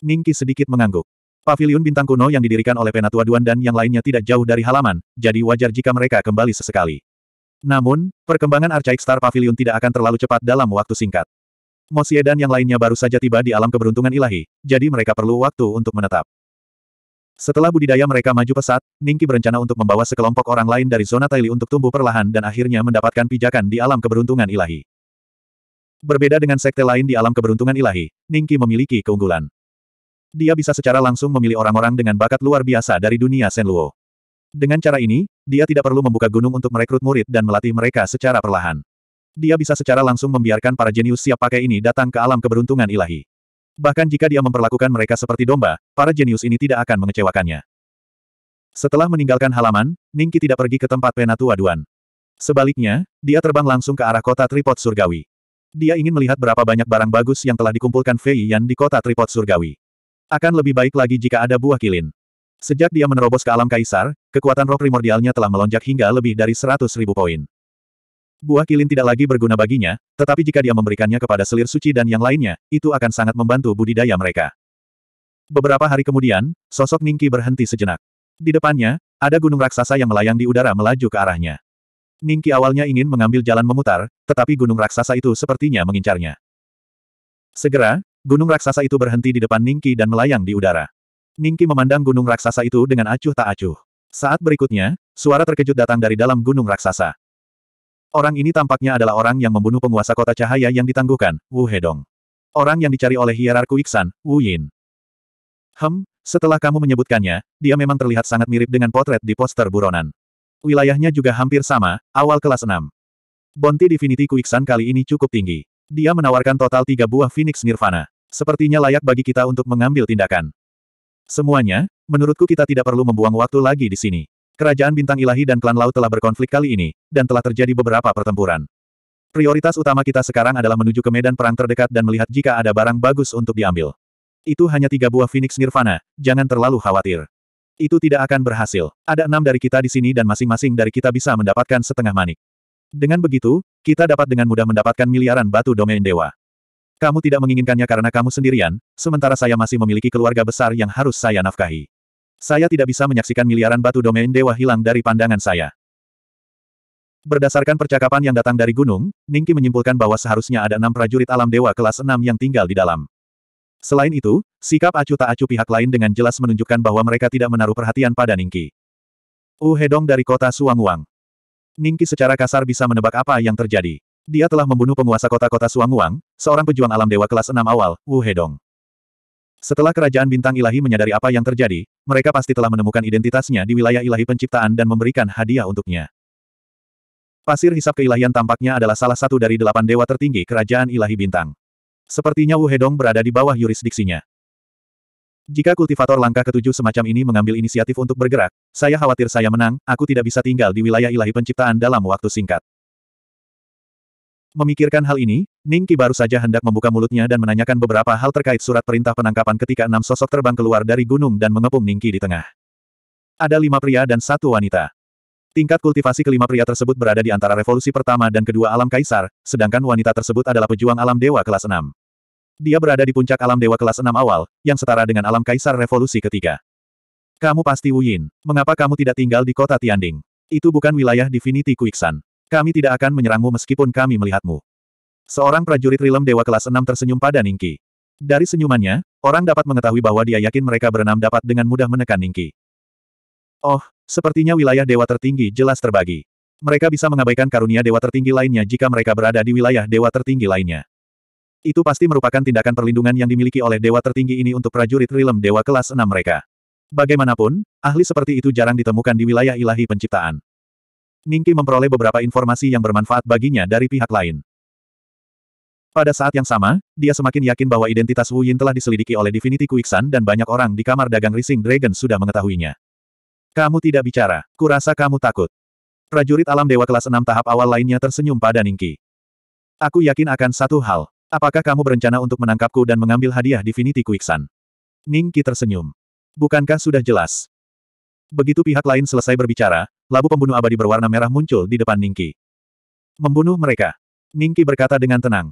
Ningki sedikit mengangguk. Pavilion bintang kuno yang didirikan oleh Penatua Duan dan yang lainnya tidak jauh dari halaman, jadi wajar jika mereka kembali sesekali. Namun, perkembangan Archaic Star Pavilion tidak akan terlalu cepat dalam waktu singkat. Mosie dan yang lainnya baru saja tiba di alam keberuntungan ilahi, jadi mereka perlu waktu untuk menetap. Setelah budidaya mereka maju pesat, Ningki berencana untuk membawa sekelompok orang lain dari zona Taili untuk tumbuh perlahan dan akhirnya mendapatkan pijakan di alam keberuntungan ilahi. Berbeda dengan sekte lain di alam keberuntungan ilahi, Ningki memiliki keunggulan. Dia bisa secara langsung memilih orang-orang dengan bakat luar biasa dari dunia Senluo. Dengan cara ini, dia tidak perlu membuka gunung untuk merekrut murid dan melatih mereka secara perlahan dia bisa secara langsung membiarkan para jenius siap pakai ini datang ke alam keberuntungan ilahi. Bahkan jika dia memperlakukan mereka seperti domba, para jenius ini tidak akan mengecewakannya. Setelah meninggalkan halaman, Ningki tidak pergi ke tempat penatu aduan. Sebaliknya, dia terbang langsung ke arah kota Tripod Surgawi. Dia ingin melihat berapa banyak barang bagus yang telah dikumpulkan Fei Yan di kota Tripod Surgawi. Akan lebih baik lagi jika ada buah kilin. Sejak dia menerobos ke alam kaisar, kekuatan roh primordialnya telah melonjak hingga lebih dari seratus ribu poin. Buah kilin tidak lagi berguna baginya, tetapi jika dia memberikannya kepada selir suci dan yang lainnya, itu akan sangat membantu budidaya mereka. Beberapa hari kemudian, sosok Ningki berhenti sejenak. Di depannya, ada gunung raksasa yang melayang di udara melaju ke arahnya. Ningki awalnya ingin mengambil jalan memutar, tetapi gunung raksasa itu sepertinya mengincarnya. Segera, gunung raksasa itu berhenti di depan Ningki dan melayang di udara. Ningki memandang gunung raksasa itu dengan acuh tak acuh. Saat berikutnya, suara terkejut datang dari dalam gunung raksasa. Orang ini tampaknya adalah orang yang membunuh penguasa kota cahaya yang ditangguhkan, Wu Hedong. Orang yang dicari oleh hierarku Iksan, Wu Yin. Hem, setelah kamu menyebutkannya, dia memang terlihat sangat mirip dengan potret di poster buronan. Wilayahnya juga hampir sama, awal kelas 6. Bonti Divinity Kuiksan kali ini cukup tinggi. Dia menawarkan total tiga buah Phoenix Nirvana. Sepertinya layak bagi kita untuk mengambil tindakan. Semuanya, menurutku kita tidak perlu membuang waktu lagi di sini. Kerajaan Bintang Ilahi dan Klan Laut telah berkonflik kali ini, dan telah terjadi beberapa pertempuran. Prioritas utama kita sekarang adalah menuju ke medan perang terdekat dan melihat jika ada barang bagus untuk diambil. Itu hanya tiga buah Phoenix Nirvana, jangan terlalu khawatir. Itu tidak akan berhasil. Ada enam dari kita di sini dan masing-masing dari kita bisa mendapatkan setengah manik. Dengan begitu, kita dapat dengan mudah mendapatkan miliaran batu domain dewa. Kamu tidak menginginkannya karena kamu sendirian, sementara saya masih memiliki keluarga besar yang harus saya nafkahi. Saya tidak bisa menyaksikan miliaran batu domain dewa hilang dari pandangan saya. Berdasarkan percakapan yang datang dari gunung, Ningki menyimpulkan bahwa seharusnya ada enam prajurit alam dewa kelas enam yang tinggal di dalam. Selain itu, sikap acuh tak acuh pihak lain dengan jelas menunjukkan bahwa mereka tidak menaruh perhatian pada Ningki. Uhedong Hedong dari kota Suangwang. Ningki secara kasar bisa menebak apa yang terjadi. Dia telah membunuh penguasa kota-kota Suangwang, seorang pejuang alam dewa kelas enam awal, Wu Hedong. Setelah kerajaan bintang ilahi menyadari apa yang terjadi, mereka pasti telah menemukan identitasnya di wilayah ilahi penciptaan dan memberikan hadiah untuknya. Pasir hisap keilahian tampaknya adalah salah satu dari delapan dewa tertinggi kerajaan ilahi bintang. Sepertinya Wu Hedong berada di bawah yurisdiksinya. Jika kultivator langkah ketujuh semacam ini mengambil inisiatif untuk bergerak, saya khawatir saya menang, aku tidak bisa tinggal di wilayah ilahi penciptaan dalam waktu singkat. Memikirkan hal ini, Ningki baru saja hendak membuka mulutnya dan menanyakan beberapa hal terkait surat perintah penangkapan ketika enam sosok terbang keluar dari gunung dan mengepung Ningki di tengah. Ada lima pria dan satu wanita. Tingkat kultivasi kelima pria tersebut berada di antara revolusi pertama dan kedua alam kaisar, sedangkan wanita tersebut adalah pejuang alam dewa kelas enam. Dia berada di puncak alam dewa kelas enam awal, yang setara dengan alam kaisar revolusi ketiga. Kamu pasti Wu Yin. Mengapa kamu tidak tinggal di kota Tianding? Itu bukan wilayah Divinity Quicksand. Kami tidak akan menyerangmu meskipun kami melihatmu. Seorang prajurit Rilem Dewa kelas 6 tersenyum pada Ningki. Dari senyumannya, orang dapat mengetahui bahwa dia yakin mereka berenam dapat dengan mudah menekan Ningki. Oh, sepertinya wilayah dewa tertinggi jelas terbagi. Mereka bisa mengabaikan karunia dewa tertinggi lainnya jika mereka berada di wilayah dewa tertinggi lainnya. Itu pasti merupakan tindakan perlindungan yang dimiliki oleh dewa tertinggi ini untuk prajurit Rilem dewa kelas 6 mereka. Bagaimanapun, ahli seperti itu jarang ditemukan di wilayah ilahi penciptaan. Ningki memperoleh beberapa informasi yang bermanfaat baginya dari pihak lain. Pada saat yang sama, dia semakin yakin bahwa identitas Wu Yin telah diselidiki oleh Divinity Kuiksan dan banyak orang di kamar dagang Rising Dragon sudah mengetahuinya. Kamu tidak bicara, kurasa kamu takut. Prajurit alam dewa kelas 6 tahap awal lainnya tersenyum pada Ningki. Aku yakin akan satu hal. Apakah kamu berencana untuk menangkapku dan mengambil hadiah Divinity Kuiksan? Ningki tersenyum. Bukankah sudah jelas? Begitu pihak lain selesai berbicara, labu pembunuh abadi berwarna merah muncul di depan Ningki. Membunuh mereka. Ningki berkata dengan tenang.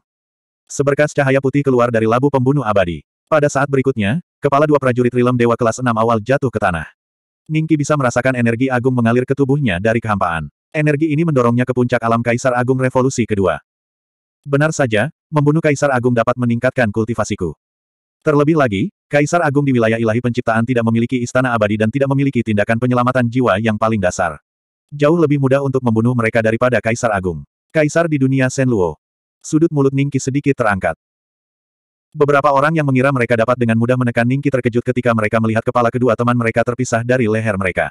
Seberkas cahaya putih keluar dari labu pembunuh abadi. Pada saat berikutnya, kepala dua prajurit Rilem Dewa kelas enam awal jatuh ke tanah. Ningki bisa merasakan energi agung mengalir ke tubuhnya dari kehampaan. Energi ini mendorongnya ke puncak alam Kaisar Agung Revolusi kedua. Benar saja, membunuh Kaisar Agung dapat meningkatkan kultivasiku. Terlebih lagi, Kaisar Agung di wilayah ilahi penciptaan tidak memiliki istana abadi dan tidak memiliki tindakan penyelamatan jiwa yang paling dasar. Jauh lebih mudah untuk membunuh mereka daripada Kaisar Agung. Kaisar di dunia Senluo. Sudut mulut Ningki sedikit terangkat. Beberapa orang yang mengira mereka dapat dengan mudah menekan Ningki terkejut ketika mereka melihat kepala kedua teman mereka terpisah dari leher mereka.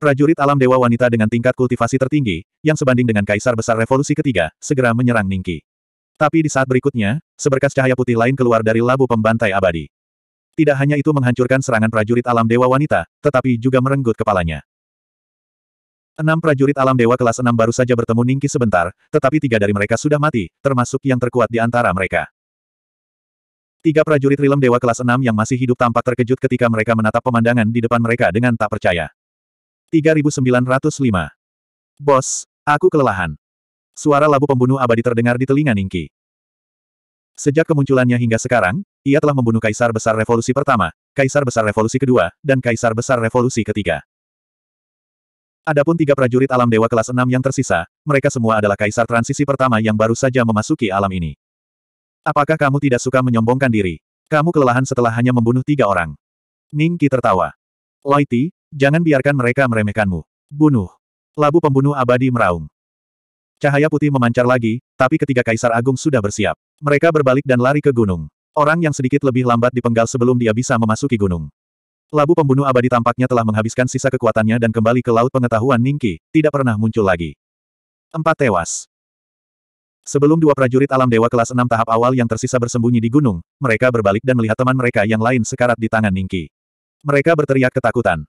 Prajurit alam dewa wanita dengan tingkat kultivasi tertinggi, yang sebanding dengan kaisar besar revolusi ketiga, segera menyerang Ningki. Tapi di saat berikutnya, seberkas cahaya putih lain keluar dari labu pembantai abadi. Tidak hanya itu menghancurkan serangan prajurit alam dewa wanita, tetapi juga merenggut kepalanya. Enam prajurit alam dewa kelas enam baru saja bertemu Ningki sebentar, tetapi tiga dari mereka sudah mati, termasuk yang terkuat di antara mereka. Tiga prajurit rilem dewa kelas enam yang masih hidup tampak terkejut ketika mereka menatap pemandangan di depan mereka dengan tak percaya. 3905 Bos, aku kelelahan. Suara labu pembunuh abadi terdengar di telinga Ningki. Sejak kemunculannya hingga sekarang, ia telah membunuh Kaisar Besar Revolusi pertama, Kaisar Besar Revolusi kedua, dan Kaisar Besar Revolusi ketiga. Adapun tiga prajurit alam dewa kelas Enam yang tersisa, mereka semua adalah Kaisar Transisi pertama yang baru saja memasuki alam ini. Apakah kamu tidak suka menyombongkan diri? Kamu kelelahan setelah hanya membunuh tiga orang. Ningki tertawa. Loiti, jangan biarkan mereka meremehkanmu. Bunuh. Labu pembunuh abadi meraung. Cahaya putih memancar lagi, tapi ketiga kaisar agung sudah bersiap. Mereka berbalik dan lari ke gunung. Orang yang sedikit lebih lambat dipenggal sebelum dia bisa memasuki gunung. Labu pembunuh abadi tampaknya telah menghabiskan sisa kekuatannya dan kembali ke laut pengetahuan Ningki, tidak pernah muncul lagi. Empat tewas. Sebelum dua prajurit alam dewa kelas enam tahap awal yang tersisa bersembunyi di gunung, mereka berbalik dan melihat teman mereka yang lain sekarat di tangan Ningki. Mereka berteriak ketakutan.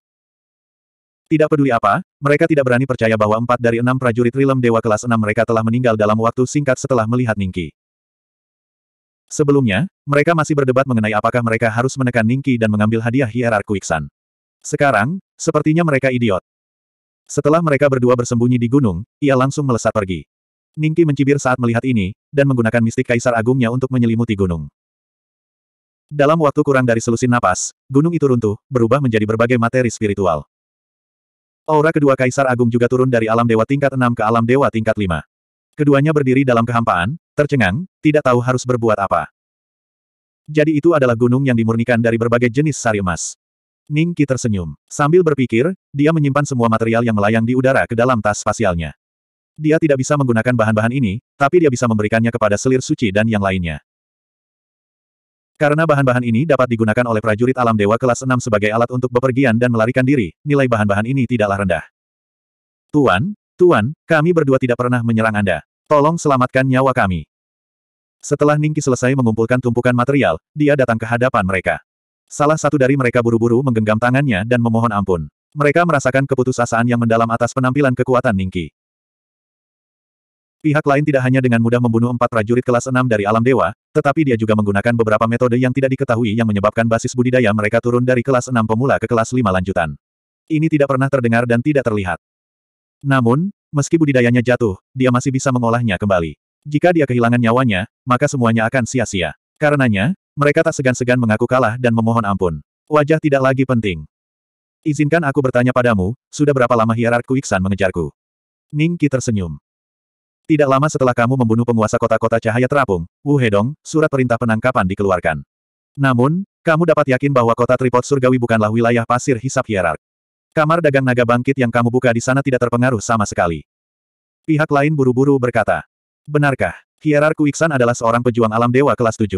Tidak peduli apa, mereka tidak berani percaya bahwa empat dari enam prajurit Rilem Dewa kelas enam mereka telah meninggal dalam waktu singkat setelah melihat Ningki. Sebelumnya, mereka masih berdebat mengenai apakah mereka harus menekan Ningki dan mengambil hadiah hierar Kuiksan. Sekarang, sepertinya mereka idiot. Setelah mereka berdua bersembunyi di gunung, ia langsung melesat pergi. Ningki mencibir saat melihat ini, dan menggunakan mistik kaisar agungnya untuk menyelimuti gunung. Dalam waktu kurang dari selusin napas, gunung itu runtuh, berubah menjadi berbagai materi spiritual. Aura kedua Kaisar Agung juga turun dari alam dewa tingkat 6 ke alam dewa tingkat 5. Keduanya berdiri dalam kehampaan, tercengang, tidak tahu harus berbuat apa. Jadi itu adalah gunung yang dimurnikan dari berbagai jenis sari emas. Ning Qi tersenyum. Sambil berpikir, dia menyimpan semua material yang melayang di udara ke dalam tas spasialnya. Dia tidak bisa menggunakan bahan-bahan ini, tapi dia bisa memberikannya kepada selir suci dan yang lainnya. Karena bahan-bahan ini dapat digunakan oleh prajurit alam dewa kelas 6 sebagai alat untuk bepergian dan melarikan diri, nilai bahan-bahan ini tidaklah rendah. Tuan, Tuan, kami berdua tidak pernah menyerang Anda. Tolong selamatkan nyawa kami. Setelah Ningki selesai mengumpulkan tumpukan material, dia datang ke hadapan mereka. Salah satu dari mereka buru-buru menggenggam tangannya dan memohon ampun. Mereka merasakan keputusasaan yang mendalam atas penampilan kekuatan Ningki. Pihak lain tidak hanya dengan mudah membunuh empat prajurit kelas enam dari alam dewa, tetapi dia juga menggunakan beberapa metode yang tidak diketahui yang menyebabkan basis budidaya mereka turun dari kelas enam pemula ke kelas lima lanjutan. Ini tidak pernah terdengar dan tidak terlihat. Namun, meski budidayanya jatuh, dia masih bisa mengolahnya kembali. Jika dia kehilangan nyawanya, maka semuanya akan sia-sia. Karenanya, mereka tak segan-segan mengaku kalah dan memohon ampun. Wajah tidak lagi penting. Izinkan aku bertanya padamu, sudah berapa lama hierarku Iksan mengejarku? Ningki tersenyum. Tidak lama setelah kamu membunuh penguasa kota-kota cahaya terapung, Wu Hedong, surat perintah penangkapan dikeluarkan. Namun, kamu dapat yakin bahwa kota tripod surgawi bukanlah wilayah pasir hisap hierark. Kamar dagang naga bangkit yang kamu buka di sana tidak terpengaruh sama sekali. Pihak lain buru-buru berkata, Benarkah, hierark Iksan adalah seorang pejuang alam dewa kelas 7?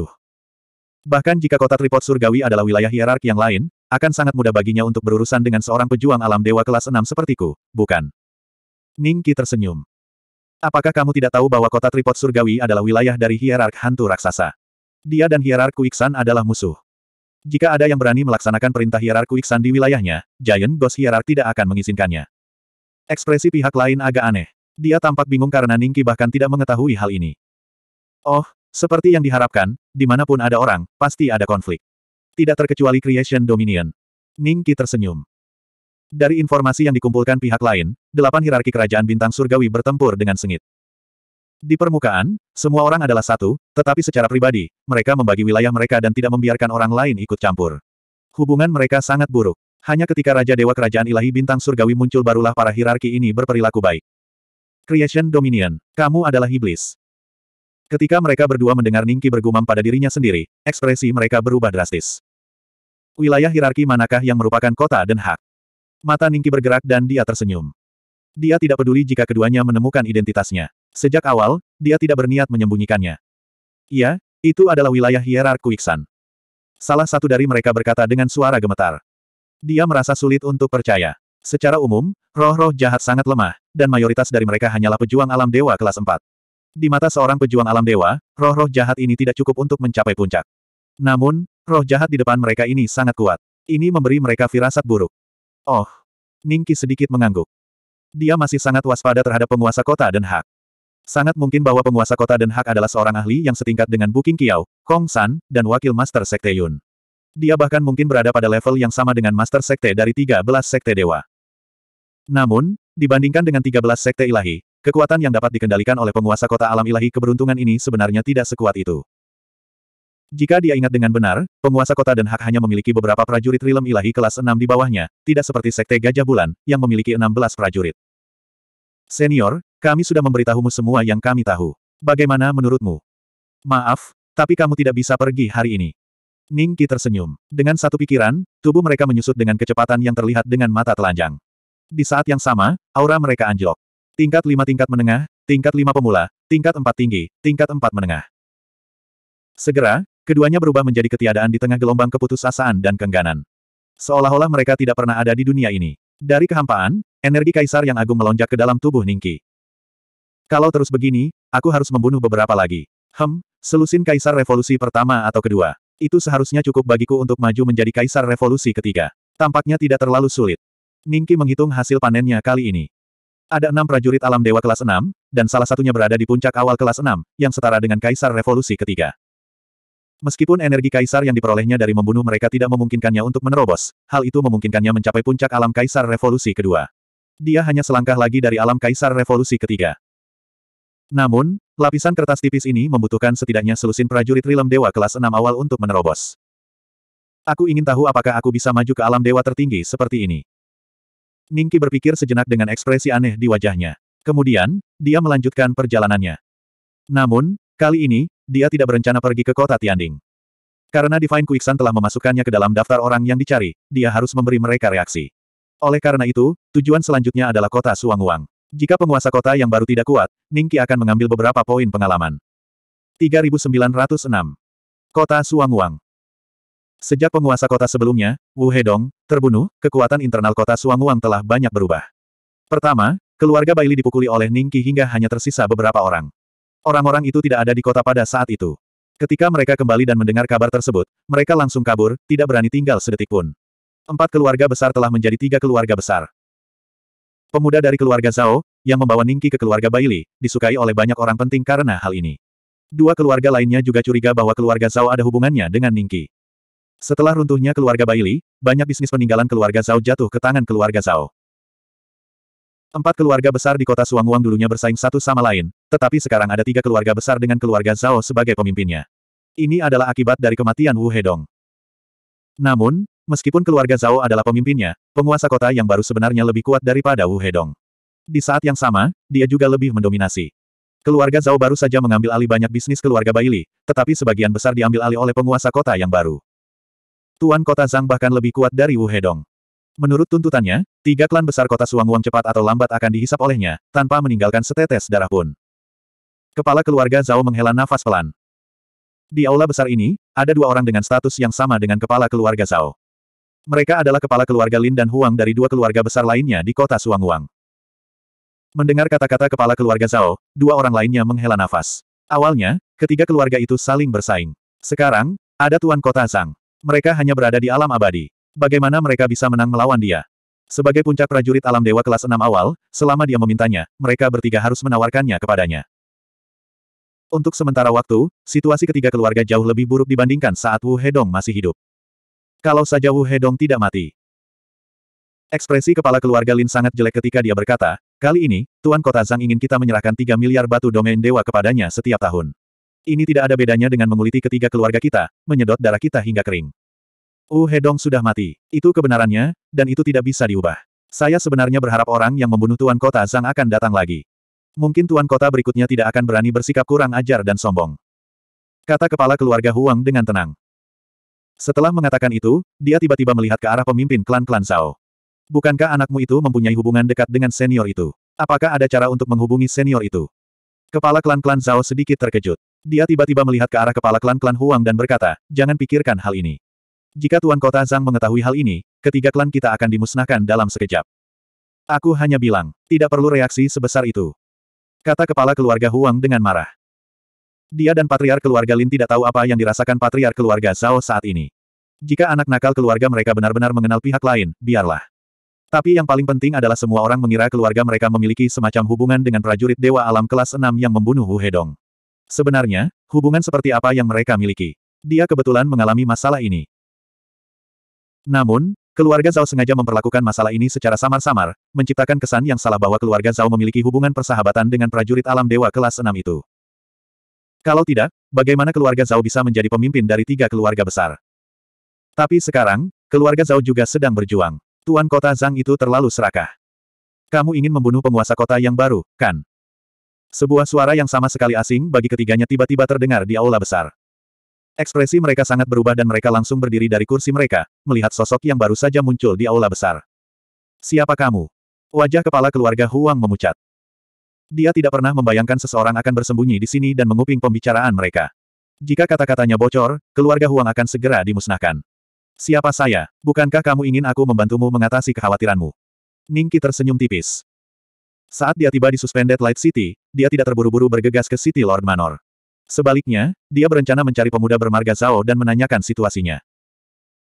Bahkan jika kota tripod surgawi adalah wilayah hierark yang lain, akan sangat mudah baginya untuk berurusan dengan seorang pejuang alam dewa kelas 6 sepertiku, bukan? Ningki tersenyum. Apakah kamu tidak tahu bahwa kota tripod surgawi adalah wilayah dari hierark hantu raksasa? Dia dan hierark Kuiksan adalah musuh. Jika ada yang berani melaksanakan perintah hierark Kuiksan di wilayahnya, Giant Ghost Hierark tidak akan mengizinkannya. Ekspresi pihak lain agak aneh. Dia tampak bingung karena Ningki bahkan tidak mengetahui hal ini. Oh, seperti yang diharapkan, dimanapun ada orang, pasti ada konflik. Tidak terkecuali Creation Dominion. Ningki tersenyum. Dari informasi yang dikumpulkan pihak lain, delapan hierarki kerajaan bintang surgawi bertempur dengan sengit. Di permukaan, semua orang adalah satu, tetapi secara pribadi, mereka membagi wilayah mereka dan tidak membiarkan orang lain ikut campur. Hubungan mereka sangat buruk. Hanya ketika Raja Dewa Kerajaan Ilahi Bintang Surgawi muncul barulah para hierarki ini berperilaku baik. Creation Dominion, kamu adalah iblis. Ketika mereka berdua mendengar Ningki bergumam pada dirinya sendiri, ekspresi mereka berubah drastis. Wilayah hierarki manakah yang merupakan kota dan hak? Mata Ningki bergerak dan dia tersenyum. Dia tidak peduli jika keduanya menemukan identitasnya. Sejak awal, dia tidak berniat menyembunyikannya. Iya, itu adalah wilayah hierarki Kuiksan. Salah satu dari mereka berkata dengan suara gemetar. Dia merasa sulit untuk percaya. Secara umum, roh-roh jahat sangat lemah, dan mayoritas dari mereka hanyalah pejuang alam dewa kelas 4. Di mata seorang pejuang alam dewa, roh-roh jahat ini tidak cukup untuk mencapai puncak. Namun, roh jahat di depan mereka ini sangat kuat. Ini memberi mereka firasat buruk. Oh. Ningki sedikit mengangguk. Dia masih sangat waspada terhadap penguasa kota Den Haag. Sangat mungkin bahwa penguasa kota Den Haag adalah seorang ahli yang setingkat dengan Buking Kiao, Kong San, dan wakil Master Sekte Yun. Dia bahkan mungkin berada pada level yang sama dengan Master Sekte dari 13 Sekte Dewa. Namun, dibandingkan dengan 13 Sekte Ilahi, kekuatan yang dapat dikendalikan oleh penguasa kota alam ilahi keberuntungan ini sebenarnya tidak sekuat itu. Jika dia ingat dengan benar, penguasa kota dan Hak hanya memiliki beberapa prajurit rilem ilahi kelas 6 di bawahnya, tidak seperti Sekte Gajah Bulan, yang memiliki 16 prajurit. Senior, kami sudah memberitahumu semua yang kami tahu. Bagaimana menurutmu? Maaf, tapi kamu tidak bisa pergi hari ini. Ning Qi tersenyum. Dengan satu pikiran, tubuh mereka menyusut dengan kecepatan yang terlihat dengan mata telanjang. Di saat yang sama, aura mereka anjlok. Tingkat lima tingkat menengah, tingkat lima pemula, tingkat empat tinggi, tingkat empat menengah. Segera, Keduanya berubah menjadi ketiadaan di tengah gelombang keputusasaan dan kengganan. Seolah-olah mereka tidak pernah ada di dunia ini. Dari kehampaan, energi kaisar yang agung melonjak ke dalam tubuh Ningki. Kalau terus begini, aku harus membunuh beberapa lagi. Hem, selusin kaisar revolusi pertama atau kedua. Itu seharusnya cukup bagiku untuk maju menjadi kaisar revolusi ketiga. Tampaknya tidak terlalu sulit. Ningki menghitung hasil panennya kali ini. Ada enam prajurit alam dewa kelas enam, dan salah satunya berada di puncak awal kelas enam, yang setara dengan kaisar revolusi ketiga. Meskipun energi kaisar yang diperolehnya dari membunuh mereka tidak memungkinkannya untuk menerobos, hal itu memungkinkannya mencapai puncak alam kaisar revolusi kedua. Dia hanya selangkah lagi dari alam kaisar revolusi ketiga. Namun, lapisan kertas tipis ini membutuhkan setidaknya selusin prajurit rilem dewa kelas 6 awal untuk menerobos. Aku ingin tahu apakah aku bisa maju ke alam dewa tertinggi seperti ini. Ningki berpikir sejenak dengan ekspresi aneh di wajahnya. Kemudian, dia melanjutkan perjalanannya. Namun, kali ini, dia tidak berencana pergi ke kota Tianding. Karena Divine Quicksan telah memasukkannya ke dalam daftar orang yang dicari, dia harus memberi mereka reaksi. Oleh karena itu, tujuan selanjutnya adalah kota Suanguang. Jika penguasa kota yang baru tidak kuat, Ningki akan mengambil beberapa poin pengalaman. 3906. Kota Suanguang Sejak penguasa kota sebelumnya, Wu Hedong, terbunuh, kekuatan internal kota Suanguang telah banyak berubah. Pertama, keluarga Baili dipukuli oleh Ningqi hingga hanya tersisa beberapa orang. Orang-orang itu tidak ada di kota pada saat itu. Ketika mereka kembali dan mendengar kabar tersebut, mereka langsung kabur, tidak berani tinggal sedetik pun. Empat keluarga besar telah menjadi tiga keluarga besar. Pemuda dari keluarga Zhao, yang membawa Ningki ke keluarga Baili, disukai oleh banyak orang penting karena hal ini. Dua keluarga lainnya juga curiga bahwa keluarga Zhao ada hubungannya dengan Ningki. Setelah runtuhnya keluarga Baili, banyak bisnis peninggalan keluarga Zhao jatuh ke tangan keluarga Zhao. Empat keluarga besar di kota Suangwang dulunya bersaing satu sama lain, tetapi sekarang ada tiga keluarga besar dengan keluarga Zhao sebagai pemimpinnya. Ini adalah akibat dari kematian Wu Hedong. Namun, meskipun keluarga Zhao adalah pemimpinnya, penguasa kota yang baru sebenarnya lebih kuat daripada Wu Hedong. Di saat yang sama, dia juga lebih mendominasi. Keluarga Zhao baru saja mengambil alih banyak bisnis keluarga Baili, tetapi sebagian besar diambil alih oleh penguasa kota yang baru. Tuan kota Zhang bahkan lebih kuat dari Wu Hedong. Menurut tuntutannya, tiga klan besar kota Suangwang cepat atau lambat akan dihisap olehnya, tanpa meninggalkan setetes darah pun. Kepala keluarga Zhao menghela nafas pelan. Di aula besar ini, ada dua orang dengan status yang sama dengan kepala keluarga Zhao. Mereka adalah kepala keluarga Lin dan Huang dari dua keluarga besar lainnya di kota Huang. Mendengar kata-kata kepala keluarga Zhao, dua orang lainnya menghela nafas. Awalnya, ketiga keluarga itu saling bersaing. Sekarang, ada Tuan Kota Zhang. Mereka hanya berada di alam abadi. Bagaimana mereka bisa menang melawan dia? Sebagai puncak prajurit alam dewa kelas 6 awal, selama dia memintanya, mereka bertiga harus menawarkannya kepadanya. Untuk sementara waktu, situasi ketiga keluarga jauh lebih buruk dibandingkan saat Wu Hedong masih hidup. Kalau saja Wu Hedong tidak mati. Ekspresi kepala keluarga Lin sangat jelek ketika dia berkata, kali ini, Tuan Kota Zhang ingin kita menyerahkan 3 miliar batu domain dewa kepadanya setiap tahun. Ini tidak ada bedanya dengan menguliti ketiga keluarga kita, menyedot darah kita hingga kering. Wu Hedong sudah mati. Itu kebenarannya, dan itu tidak bisa diubah. Saya sebenarnya berharap orang yang membunuh Tuan Kota Zhang akan datang lagi. Mungkin tuan kota berikutnya tidak akan berani bersikap kurang ajar dan sombong. Kata kepala keluarga Huang dengan tenang. Setelah mengatakan itu, dia tiba-tiba melihat ke arah pemimpin klan-klan Zhao. Bukankah anakmu itu mempunyai hubungan dekat dengan senior itu? Apakah ada cara untuk menghubungi senior itu? Kepala klan-klan Zhao sedikit terkejut. Dia tiba-tiba melihat ke arah kepala klan-klan Huang dan berkata, jangan pikirkan hal ini. Jika Tuan Kota Zhang mengetahui hal ini, ketiga klan kita akan dimusnahkan dalam sekejap. Aku hanya bilang, tidak perlu reaksi sebesar itu. Kata kepala keluarga Huang dengan marah. Dia dan patriar keluarga Lin tidak tahu apa yang dirasakan patriar keluarga Zhao saat ini. Jika anak nakal keluarga mereka benar-benar mengenal pihak lain, biarlah. Tapi yang paling penting adalah semua orang mengira keluarga mereka memiliki semacam hubungan dengan prajurit Dewa Alam kelas 6 yang membunuh Hu Hedong. Sebenarnya, hubungan seperti apa yang mereka miliki? Dia kebetulan mengalami masalah ini. Namun, Keluarga Zhao sengaja memperlakukan masalah ini secara samar-samar, menciptakan kesan yang salah bahwa keluarga Zhao memiliki hubungan persahabatan dengan prajurit alam dewa kelas 6 itu. Kalau tidak, bagaimana keluarga Zhao bisa menjadi pemimpin dari tiga keluarga besar? Tapi sekarang, keluarga Zhao juga sedang berjuang. Tuan kota Zhang itu terlalu serakah. Kamu ingin membunuh penguasa kota yang baru, kan? Sebuah suara yang sama sekali asing bagi ketiganya tiba-tiba terdengar di aula besar. Ekspresi mereka sangat berubah dan mereka langsung berdiri dari kursi mereka, melihat sosok yang baru saja muncul di aula besar. Siapa kamu? Wajah kepala keluarga Huang memucat. Dia tidak pernah membayangkan seseorang akan bersembunyi di sini dan menguping pembicaraan mereka. Jika kata-katanya bocor, keluarga Huang akan segera dimusnahkan. Siapa saya? Bukankah kamu ingin aku membantumu mengatasi kekhawatiranmu? Ningki tersenyum tipis. Saat dia tiba di Suspended Light City, dia tidak terburu-buru bergegas ke City Lord Manor. Sebaliknya, dia berencana mencari pemuda bermarga Zhao dan menanyakan situasinya.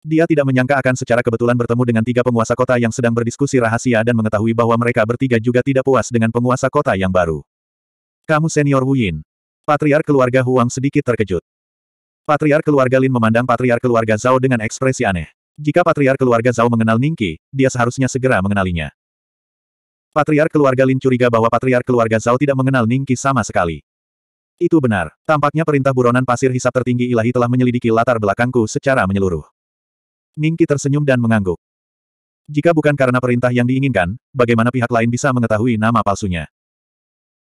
Dia tidak menyangka akan secara kebetulan bertemu dengan tiga penguasa kota yang sedang berdiskusi rahasia dan mengetahui bahwa mereka bertiga juga tidak puas dengan penguasa kota yang baru. Kamu senior Wuyin. patriar keluarga Huang sedikit terkejut. Patriar keluarga Lin memandang patriar keluarga Zhao dengan ekspresi aneh. Jika patriar keluarga Zhao mengenal Ningqi, dia seharusnya segera mengenalinya. Patriar keluarga Lin curiga bahwa patriar keluarga Zhao tidak mengenal Ningqi sama sekali. Itu benar. Tampaknya perintah buronan pasir hisap tertinggi ilahi telah menyelidiki latar belakangku secara menyeluruh. Ningki tersenyum dan mengangguk. Jika bukan karena perintah yang diinginkan, bagaimana pihak lain bisa mengetahui nama palsunya?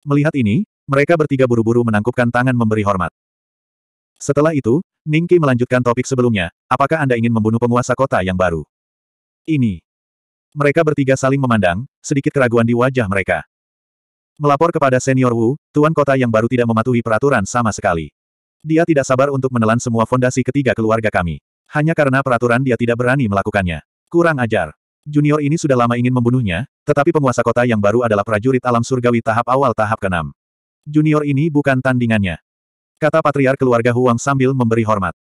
Melihat ini, mereka bertiga buru-buru menangkupkan tangan memberi hormat. Setelah itu, Ningki melanjutkan topik sebelumnya, apakah Anda ingin membunuh penguasa kota yang baru? Ini. Mereka bertiga saling memandang, sedikit keraguan di wajah mereka. Melapor kepada senior Wu, tuan kota yang baru tidak mematuhi peraturan sama sekali. Dia tidak sabar untuk menelan semua fondasi ketiga keluarga kami. Hanya karena peraturan dia tidak berani melakukannya. Kurang ajar. Junior ini sudah lama ingin membunuhnya, tetapi penguasa kota yang baru adalah prajurit alam surgawi tahap awal tahap keenam. Junior ini bukan tandingannya. Kata Patriar keluarga Huang sambil memberi hormat.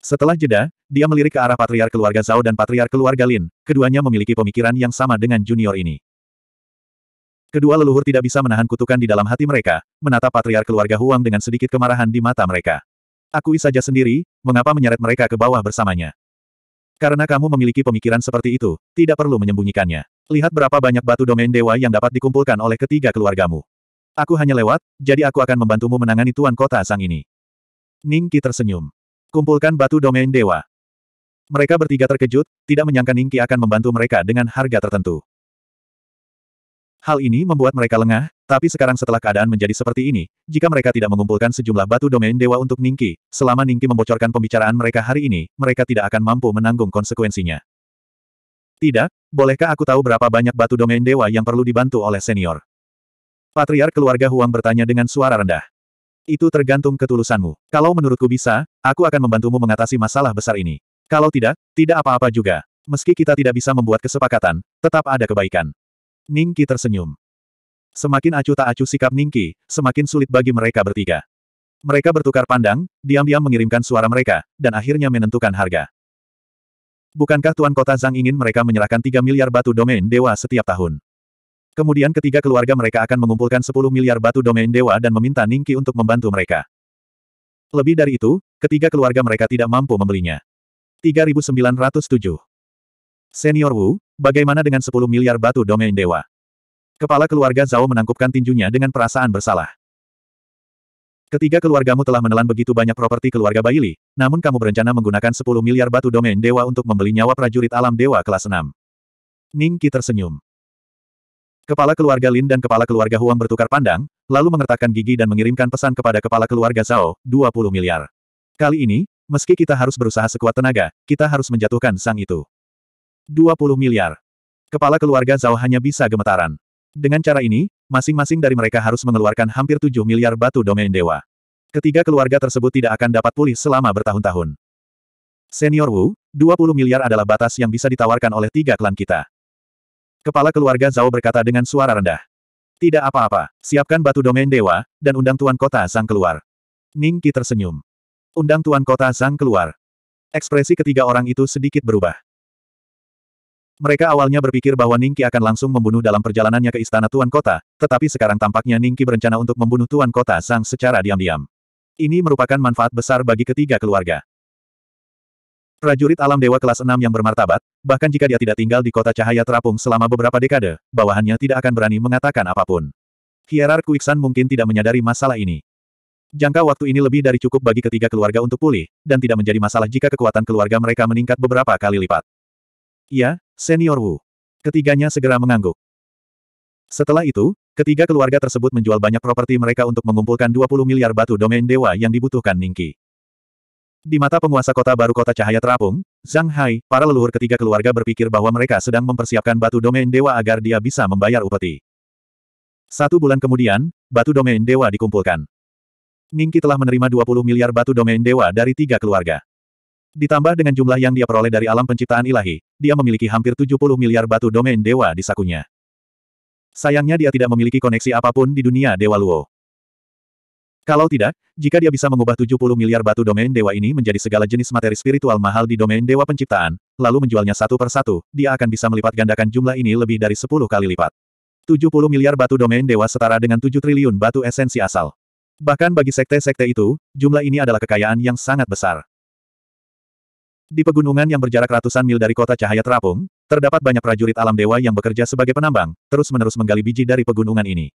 Setelah jeda, dia melirik ke arah Patriar keluarga Zhao dan Patriar keluarga Lin, keduanya memiliki pemikiran yang sama dengan junior ini. Kedua leluhur tidak bisa menahan kutukan di dalam hati mereka, menatap patriar keluarga Huang dengan sedikit kemarahan di mata mereka. Akui saja sendiri, mengapa menyeret mereka ke bawah bersamanya. Karena kamu memiliki pemikiran seperti itu, tidak perlu menyembunyikannya. Lihat berapa banyak batu domain dewa yang dapat dikumpulkan oleh ketiga keluargamu. Aku hanya lewat, jadi aku akan membantumu menangani tuan kota sang ini. Ningki tersenyum. Kumpulkan batu domain dewa. Mereka bertiga terkejut, tidak menyangka Ningki akan membantu mereka dengan harga tertentu. Hal ini membuat mereka lengah, tapi sekarang setelah keadaan menjadi seperti ini, jika mereka tidak mengumpulkan sejumlah batu domain dewa untuk Ningki, selama Ningki membocorkan pembicaraan mereka hari ini, mereka tidak akan mampu menanggung konsekuensinya. Tidak, bolehkah aku tahu berapa banyak batu domain dewa yang perlu dibantu oleh senior? Patriar keluarga Huang bertanya dengan suara rendah. Itu tergantung ketulusanmu. Kalau menurutku bisa, aku akan membantumu mengatasi masalah besar ini. Kalau tidak, tidak apa-apa juga. Meski kita tidak bisa membuat kesepakatan, tetap ada kebaikan. Ningki tersenyum. Semakin acuh tak acuh sikap Ningki, semakin sulit bagi mereka bertiga. Mereka bertukar pandang, diam-diam mengirimkan suara mereka, dan akhirnya menentukan harga. Bukankah Tuan Kota Zhang ingin mereka menyerahkan 3 miliar batu domain dewa setiap tahun? Kemudian ketiga keluarga mereka akan mengumpulkan 10 miliar batu domain dewa dan meminta Ningki untuk membantu mereka. Lebih dari itu, ketiga keluarga mereka tidak mampu membelinya. 3907 Senior Wu, Bagaimana dengan 10 miliar batu domain dewa? Kepala keluarga Zhao menangkupkan tinjunya dengan perasaan bersalah. Ketiga keluargamu telah menelan begitu banyak properti keluarga Baili, namun kamu berencana menggunakan 10 miliar batu domain dewa untuk membeli nyawa prajurit alam dewa kelas 6. Ning Qi tersenyum. Kepala keluarga Lin dan kepala keluarga Huang bertukar pandang, lalu mengertakkan gigi dan mengirimkan pesan kepada kepala keluarga Zhao, 20 miliar. Kali ini, meski kita harus berusaha sekuat tenaga, kita harus menjatuhkan sang itu. 20 miliar. Kepala keluarga Zhao hanya bisa gemetaran. Dengan cara ini, masing-masing dari mereka harus mengeluarkan hampir 7 miliar batu domain dewa. Ketiga keluarga tersebut tidak akan dapat pulih selama bertahun-tahun. Senior Wu, 20 miliar adalah batas yang bisa ditawarkan oleh tiga klan kita. Kepala keluarga Zhao berkata dengan suara rendah. Tidak apa-apa, siapkan batu domain dewa, dan undang Tuan Kota Zhang keluar. Ning Qi tersenyum. Undang Tuan Kota Zhang keluar. Ekspresi ketiga orang itu sedikit berubah. Mereka awalnya berpikir bahwa Ningki akan langsung membunuh dalam perjalanannya ke istana Tuan Kota, tetapi sekarang tampaknya Ningki berencana untuk membunuh Tuan Kota Sang secara diam-diam. Ini merupakan manfaat besar bagi ketiga keluarga. Prajurit alam dewa kelas 6 yang bermartabat, bahkan jika dia tidak tinggal di kota cahaya terapung selama beberapa dekade, bawahannya tidak akan berani mengatakan apapun. Hierark San mungkin tidak menyadari masalah ini. Jangka waktu ini lebih dari cukup bagi ketiga keluarga untuk pulih, dan tidak menjadi masalah jika kekuatan keluarga mereka meningkat beberapa kali lipat. Ya, Senior Wu. Ketiganya segera mengangguk. Setelah itu, ketiga keluarga tersebut menjual banyak properti mereka untuk mengumpulkan 20 miliar batu domain dewa yang dibutuhkan Ningki. Di mata penguasa kota baru kota cahaya terapung, Zhang Hai, para leluhur ketiga keluarga berpikir bahwa mereka sedang mempersiapkan batu domain dewa agar dia bisa membayar upeti. Satu bulan kemudian, batu domain dewa dikumpulkan. Ningki telah menerima 20 miliar batu domain dewa dari tiga keluarga. Ditambah dengan jumlah yang dia peroleh dari alam penciptaan ilahi, dia memiliki hampir 70 miliar batu domain dewa di sakunya. Sayangnya dia tidak memiliki koneksi apapun di dunia Dewa Luo. Kalau tidak, jika dia bisa mengubah 70 miliar batu domain dewa ini menjadi segala jenis materi spiritual mahal di domain dewa penciptaan, lalu menjualnya satu persatu, dia akan bisa melipat gandakan jumlah ini lebih dari 10 kali lipat. 70 miliar batu domain dewa setara dengan 7 triliun batu esensi asal. Bahkan bagi sekte-sekte itu, jumlah ini adalah kekayaan yang sangat besar. Di pegunungan yang berjarak ratusan mil dari kota cahaya terapung, terdapat banyak prajurit alam dewa yang bekerja sebagai penambang, terus-menerus menggali biji dari pegunungan ini.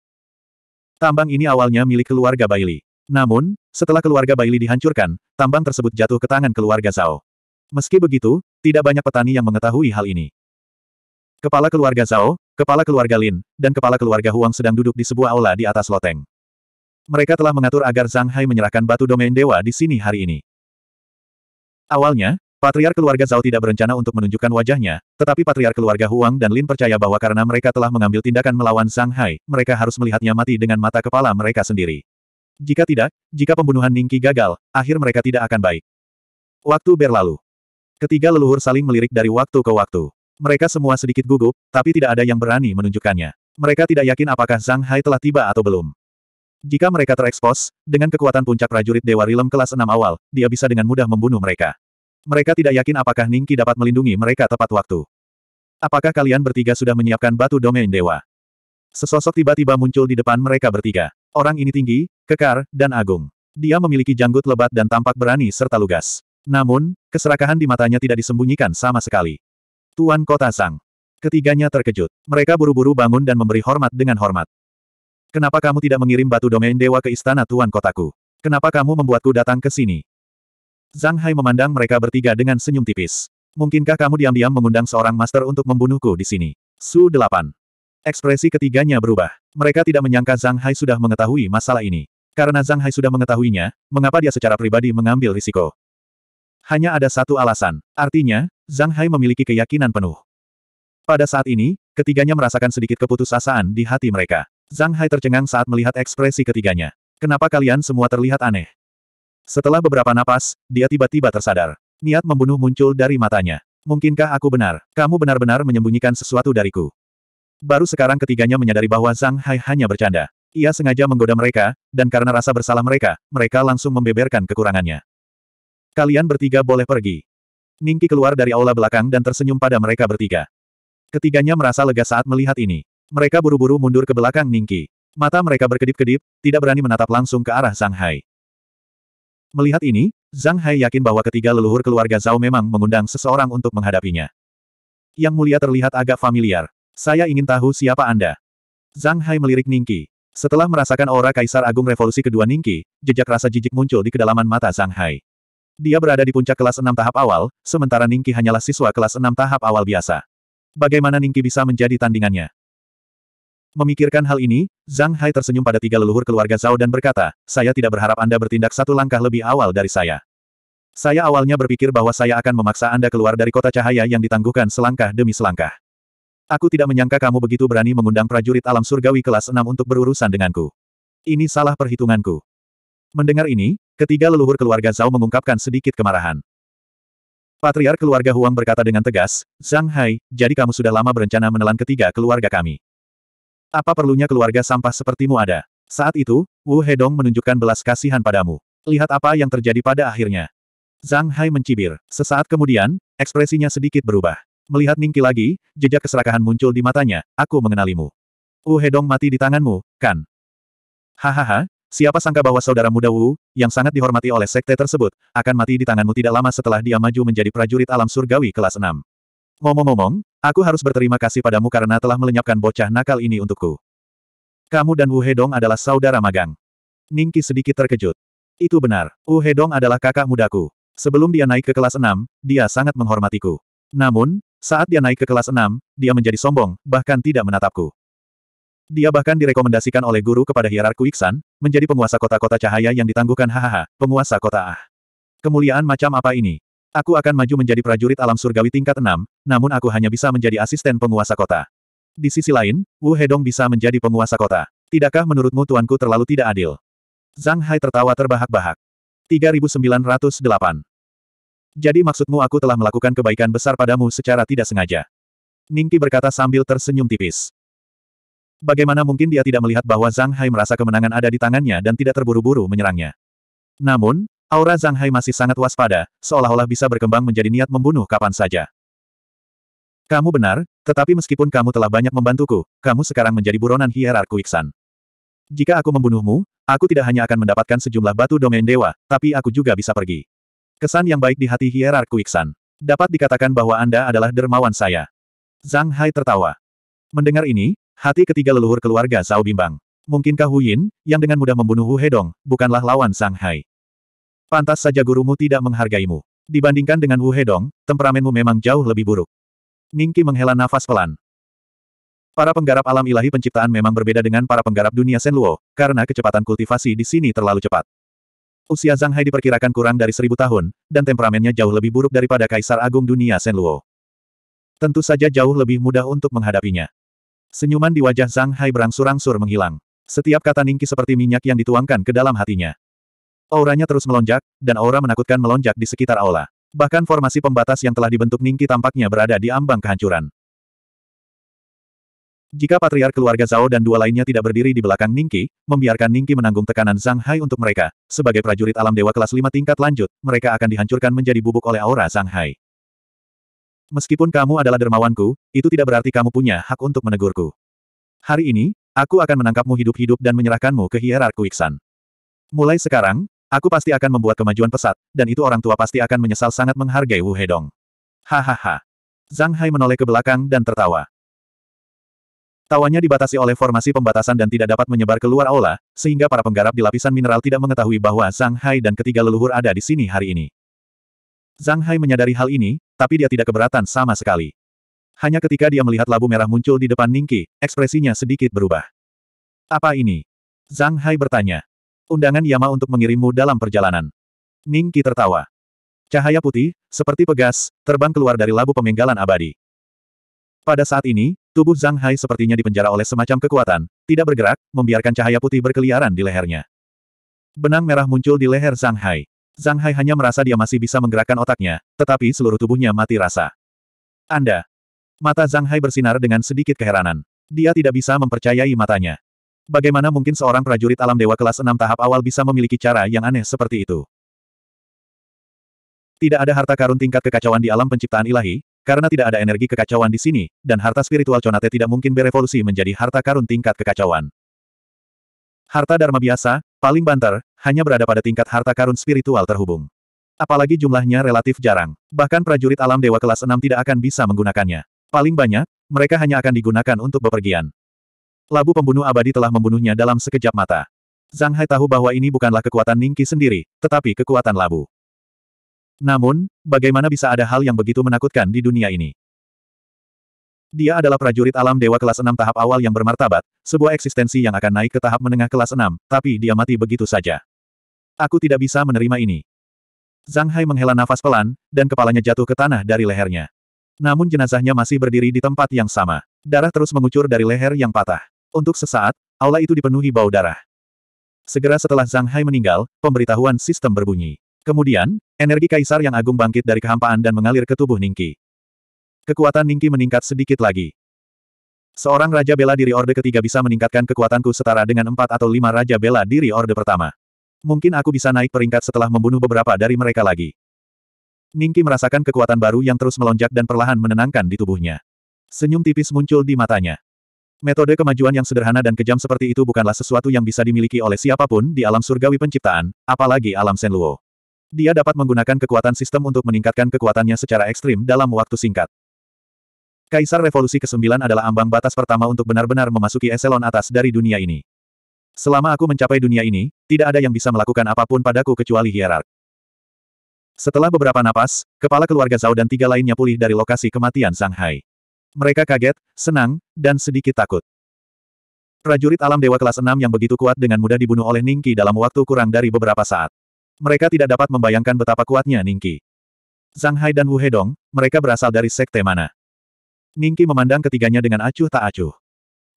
Tambang ini awalnya milik keluarga Bailey, Namun, setelah keluarga Bailey dihancurkan, tambang tersebut jatuh ke tangan keluarga Zhao. Meski begitu, tidak banyak petani yang mengetahui hal ini. Kepala keluarga Zhao, kepala keluarga Lin, dan kepala keluarga Huang sedang duduk di sebuah aula di atas loteng. Mereka telah mengatur agar Zhang Hai menyerahkan batu domain dewa di sini hari ini. Awalnya, Patriar keluarga Zhao tidak berencana untuk menunjukkan wajahnya, tetapi patriar keluarga Huang dan Lin percaya bahwa karena mereka telah mengambil tindakan melawan Shanghai, mereka harus melihatnya mati dengan mata kepala mereka sendiri. Jika tidak, jika pembunuhan Ningqi gagal, akhir mereka tidak akan baik. Waktu berlalu. Ketiga leluhur saling melirik dari waktu ke waktu. Mereka semua sedikit gugup, tapi tidak ada yang berani menunjukkannya. Mereka tidak yakin apakah Zhang Hai telah tiba atau belum. Jika mereka terekspos, dengan kekuatan puncak prajurit Dewa Rilem kelas 6 awal, dia bisa dengan mudah membunuh mereka. Mereka tidak yakin apakah Ningki dapat melindungi mereka tepat waktu. Apakah kalian bertiga sudah menyiapkan batu domain dewa? Sesosok tiba-tiba muncul di depan mereka bertiga. Orang ini tinggi, kekar, dan agung. Dia memiliki janggut lebat dan tampak berani serta lugas. Namun, keserakahan di matanya tidak disembunyikan sama sekali. Tuan Kota Sang. Ketiganya terkejut. Mereka buru-buru bangun dan memberi hormat dengan hormat. Kenapa kamu tidak mengirim batu domain dewa ke istana Tuan Kotaku? Kenapa kamu membuatku datang ke sini? Zhang Hai memandang mereka bertiga dengan senyum tipis. Mungkinkah kamu diam-diam mengundang seorang master untuk membunuhku di sini? Su 8. Ekspresi ketiganya berubah. Mereka tidak menyangka Zhang Hai sudah mengetahui masalah ini. Karena Zhang Hai sudah mengetahuinya, mengapa dia secara pribadi mengambil risiko? Hanya ada satu alasan. Artinya, Zhang Hai memiliki keyakinan penuh. Pada saat ini, ketiganya merasakan sedikit keputusasaan di hati mereka. Zhang Hai tercengang saat melihat ekspresi ketiganya. Kenapa kalian semua terlihat aneh? Setelah beberapa napas, dia tiba-tiba tersadar. Niat membunuh muncul dari matanya. Mungkinkah aku benar? Kamu benar-benar menyembunyikan sesuatu dariku. Baru sekarang ketiganya menyadari bahwa Zhang Hai hanya bercanda. Ia sengaja menggoda mereka, dan karena rasa bersalah mereka, mereka langsung membeberkan kekurangannya. Kalian bertiga boleh pergi. Ningki keluar dari aula belakang dan tersenyum pada mereka bertiga. Ketiganya merasa lega saat melihat ini. Mereka buru-buru mundur ke belakang Ningki. Mata mereka berkedip-kedip, tidak berani menatap langsung ke arah Zhang Hai. Melihat ini, Zhang Hai yakin bahwa ketiga leluhur keluarga Zhao memang mengundang seseorang untuk menghadapinya. Yang mulia terlihat agak familiar. Saya ingin tahu siapa Anda. Zhang Hai melirik Ningki. Setelah merasakan aura Kaisar Agung Revolusi kedua Ningki, jejak rasa jijik muncul di kedalaman mata Zhang Hai. Dia berada di puncak kelas 6 tahap awal, sementara Ningki hanyalah siswa kelas 6 tahap awal biasa. Bagaimana Ningki bisa menjadi tandingannya? Memikirkan hal ini, Zhang Hai tersenyum pada tiga leluhur keluarga Zhao dan berkata, saya tidak berharap Anda bertindak satu langkah lebih awal dari saya. Saya awalnya berpikir bahwa saya akan memaksa Anda keluar dari kota cahaya yang ditangguhkan selangkah demi selangkah. Aku tidak menyangka kamu begitu berani mengundang prajurit alam surgawi kelas 6 untuk berurusan denganku. Ini salah perhitunganku. Mendengar ini, ketiga leluhur keluarga Zhao mengungkapkan sedikit kemarahan. Patriar keluarga Huang berkata dengan tegas, Zhang Hai, jadi kamu sudah lama berencana menelan ketiga keluarga kami. Apa perlunya keluarga sampah sepertimu ada? Saat itu, Wu Hedong menunjukkan belas kasihan padamu. Lihat apa yang terjadi pada akhirnya. Zhang Hai mencibir. Sesaat kemudian, ekspresinya sedikit berubah. Melihat Ningki lagi, jejak keserakahan muncul di matanya, aku mengenalimu. Wu Hedong mati di tanganmu, kan? Hahaha, siapa sangka bahwa saudara muda Wu, yang sangat dihormati oleh sekte tersebut, akan mati di tanganmu tidak lama setelah dia maju menjadi prajurit alam surgawi kelas 6. Ngomong-ngomong, aku harus berterima kasih padamu karena telah melenyapkan bocah nakal ini untukku. Kamu dan Wu Hedong adalah saudara magang. Ningki sedikit terkejut. Itu benar, Wu Hedong adalah kakak mudaku. Sebelum dia naik ke kelas 6, dia sangat menghormatiku. Namun, saat dia naik ke kelas 6, dia menjadi sombong, bahkan tidak menatapku. Dia bahkan direkomendasikan oleh guru kepada hierarku Iksan, menjadi penguasa kota-kota cahaya yang ditangguhkan hahaha, penguasa kota ah. Kemuliaan macam apa ini? Aku akan maju menjadi prajurit alam surgawi tingkat 6, namun aku hanya bisa menjadi asisten penguasa kota. Di sisi lain, Wu Hedong bisa menjadi penguasa kota. Tidakkah menurutmu tuanku terlalu tidak adil? Zhang Hai tertawa terbahak-bahak. 3908. Jadi maksudmu aku telah melakukan kebaikan besar padamu secara tidak sengaja? Ningki berkata sambil tersenyum tipis. Bagaimana mungkin dia tidak melihat bahwa Zhang Hai merasa kemenangan ada di tangannya dan tidak terburu-buru menyerangnya? Namun, Aura Zhang Hai masih sangat waspada, seolah-olah bisa berkembang menjadi niat membunuh kapan saja. Kamu benar, tetapi meskipun kamu telah banyak membantuku, kamu sekarang menjadi buronan hierar Iksan. Jika aku membunuhmu, aku tidak hanya akan mendapatkan sejumlah batu domain dewa, tapi aku juga bisa pergi. Kesan yang baik di hati hierar Iksan. Dapat dikatakan bahwa Anda adalah dermawan saya. Zhang Hai tertawa. Mendengar ini, hati ketiga leluhur keluarga Zhao bimbang. Mungkinkah Hu Yin, yang dengan mudah membunuh Hu Hedong, bukanlah lawan Zhang Hai? Pantas saja gurumu tidak menghargaimu. Dibandingkan dengan Wu Hedong, temperamenmu memang jauh lebih buruk. Ningki menghela nafas pelan. Para penggarap alam ilahi penciptaan memang berbeda dengan para penggarap dunia Senluo, karena kecepatan kultivasi di sini terlalu cepat. Usia Zhang Hai diperkirakan kurang dari seribu tahun, dan temperamennya jauh lebih buruk daripada Kaisar Agung dunia Senluo. Tentu saja jauh lebih mudah untuk menghadapinya. Senyuman di wajah Zhang Hai berangsur-angsur menghilang. Setiap kata Ningki seperti minyak yang dituangkan ke dalam hatinya. Auranya terus melonjak, dan aura menakutkan melonjak di sekitar aula. Bahkan formasi pembatas yang telah dibentuk Ningki tampaknya berada di ambang kehancuran. Jika patriar keluarga Zhao dan dua lainnya tidak berdiri di belakang Ningki, membiarkan Ningki menanggung tekanan Zhang Hai untuk mereka, sebagai prajurit alam dewa kelas 5 tingkat lanjut, mereka akan dihancurkan menjadi bubuk oleh aura Zhang Hai. Meskipun kamu adalah dermawanku, itu tidak berarti kamu punya hak untuk menegurku. Hari ini, aku akan menangkapmu hidup-hidup dan menyerahkanmu ke hierarku Iksan. Mulai sekarang, Aku pasti akan membuat kemajuan pesat, dan itu orang tua pasti akan menyesal sangat menghargai Wu Hedong. Hahaha. Zhang Hai menoleh ke belakang dan tertawa. Tawanya dibatasi oleh formasi pembatasan dan tidak dapat menyebar keluar aula, sehingga para penggarap di lapisan mineral tidak mengetahui bahwa Zhang Hai dan ketiga leluhur ada di sini hari ini. Zhang Hai menyadari hal ini, tapi dia tidak keberatan sama sekali. Hanya ketika dia melihat labu merah muncul di depan Ningki, ekspresinya sedikit berubah. Apa ini? Zhang Hai bertanya undangan Yama untuk mengirimmu dalam perjalanan. Ning Qi tertawa. Cahaya putih, seperti pegas, terbang keluar dari labu pemenggalan abadi. Pada saat ini, tubuh Zhang Hai sepertinya dipenjara oleh semacam kekuatan, tidak bergerak, membiarkan cahaya putih berkeliaran di lehernya. Benang merah muncul di leher Zhang Hai. Zhang Hai hanya merasa dia masih bisa menggerakkan otaknya, tetapi seluruh tubuhnya mati rasa. Anda. Mata Zhang Hai bersinar dengan sedikit keheranan. Dia tidak bisa mempercayai matanya. Bagaimana mungkin seorang prajurit alam dewa kelas 6 tahap awal bisa memiliki cara yang aneh seperti itu? Tidak ada harta karun tingkat kekacauan di alam penciptaan ilahi, karena tidak ada energi kekacauan di sini, dan harta spiritual Conate tidak mungkin berevolusi menjadi harta karun tingkat kekacauan. Harta Dharma biasa, paling banter, hanya berada pada tingkat harta karun spiritual terhubung. Apalagi jumlahnya relatif jarang. Bahkan prajurit alam dewa kelas 6 tidak akan bisa menggunakannya. Paling banyak, mereka hanya akan digunakan untuk bepergian. Labu pembunuh abadi telah membunuhnya dalam sekejap mata. Zhang Hai tahu bahwa ini bukanlah kekuatan Ningki sendiri, tetapi kekuatan labu. Namun, bagaimana bisa ada hal yang begitu menakutkan di dunia ini? Dia adalah prajurit alam dewa kelas 6 tahap awal yang bermartabat, sebuah eksistensi yang akan naik ke tahap menengah kelas 6, tapi dia mati begitu saja. Aku tidak bisa menerima ini. Zhang Hai menghela nafas pelan, dan kepalanya jatuh ke tanah dari lehernya. Namun jenazahnya masih berdiri di tempat yang sama. Darah terus mengucur dari leher yang patah. Untuk sesaat, aula itu dipenuhi bau darah. Segera setelah Zhang Hai meninggal, pemberitahuan sistem berbunyi. Kemudian, energi kaisar yang agung bangkit dari kehampaan dan mengalir ke tubuh Ningki. Kekuatan Ningki meningkat sedikit lagi. Seorang Raja Bela Diri Orde ketiga bisa meningkatkan kekuatanku setara dengan empat atau lima Raja Bela Diri Orde pertama. Mungkin aku bisa naik peringkat setelah membunuh beberapa dari mereka lagi. Ningki merasakan kekuatan baru yang terus melonjak dan perlahan menenangkan di tubuhnya. Senyum tipis muncul di matanya. Metode kemajuan yang sederhana dan kejam seperti itu bukanlah sesuatu yang bisa dimiliki oleh siapapun di alam surgawi penciptaan, apalagi alam Senluo. Dia dapat menggunakan kekuatan sistem untuk meningkatkan kekuatannya secara ekstrim dalam waktu singkat. Kaisar Revolusi ke-9 adalah ambang batas pertama untuk benar-benar memasuki eselon atas dari dunia ini. Selama aku mencapai dunia ini, tidak ada yang bisa melakukan apapun padaku kecuali hierark. Setelah beberapa napas, kepala keluarga Zhao dan tiga lainnya pulih dari lokasi kematian Shanghai. Mereka kaget, senang, dan sedikit takut. Prajurit alam dewa kelas 6 yang begitu kuat dengan mudah dibunuh oleh Ningki dalam waktu kurang dari beberapa saat. Mereka tidak dapat membayangkan betapa kuatnya Ningki. Zhang Hai dan Wu Hedong, mereka berasal dari sekte mana. Ningki memandang ketiganya dengan acuh tak acuh.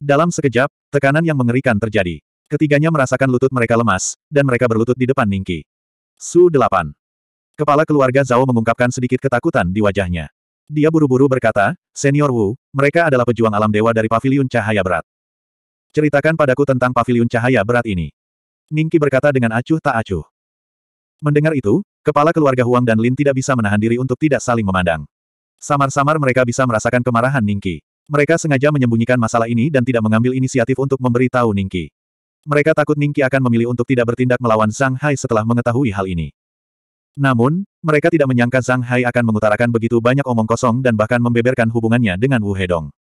Dalam sekejap, tekanan yang mengerikan terjadi. Ketiganya merasakan lutut mereka lemas, dan mereka berlutut di depan Ningki. Su 8. Kepala keluarga Zhao mengungkapkan sedikit ketakutan di wajahnya. Dia buru-buru berkata, Senior Wu, mereka adalah pejuang alam dewa dari Paviliun Cahaya Berat. Ceritakan padaku tentang Paviliun Cahaya Berat ini. Ningki berkata dengan acuh tak acuh. Mendengar itu, kepala keluarga Huang dan Lin tidak bisa menahan diri untuk tidak saling memandang. Samar-samar mereka bisa merasakan kemarahan Ningki. Mereka sengaja menyembunyikan masalah ini dan tidak mengambil inisiatif untuk memberi tahu Ningki. Mereka takut Ningki akan memilih untuk tidak bertindak melawan Zhang Hai setelah mengetahui hal ini. Namun, mereka tidak menyangka Zhang Hai akan mengutarakan begitu banyak omong kosong dan bahkan membeberkan hubungannya dengan Wu Hedong.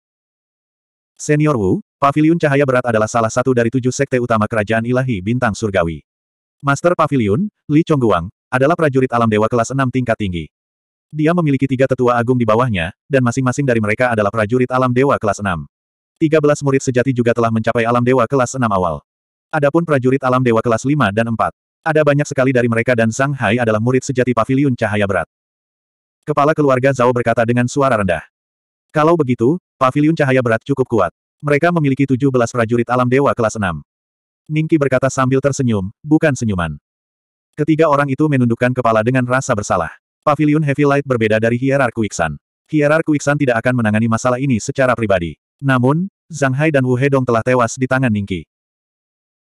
Senior Wu, Paviliun Cahaya Berat adalah salah satu dari tujuh sekte utama Kerajaan Ilahi Bintang Surgawi. Master Paviliun, Li Chongguang, adalah prajurit alam dewa kelas 6 tingkat tinggi. Dia memiliki tiga tetua agung di bawahnya, dan masing-masing dari mereka adalah prajurit alam dewa kelas 6. 13 murid sejati juga telah mencapai alam dewa kelas 6 awal. Adapun prajurit alam dewa kelas 5 dan 4. Ada banyak sekali dari mereka dan Zhang Hai adalah murid sejati paviliun cahaya berat. Kepala keluarga Zhao berkata dengan suara rendah. Kalau begitu, paviliun cahaya berat cukup kuat. Mereka memiliki 17 prajurit alam dewa kelas 6. Ningki berkata sambil tersenyum, bukan senyuman. Ketiga orang itu menundukkan kepala dengan rasa bersalah. Paviliun Heavy Light berbeda dari Hierar Kuiksan. Hierar Kuiksan tidak akan menangani masalah ini secara pribadi. Namun, Zhang Hai dan Wu Hedong telah tewas di tangan Ningki.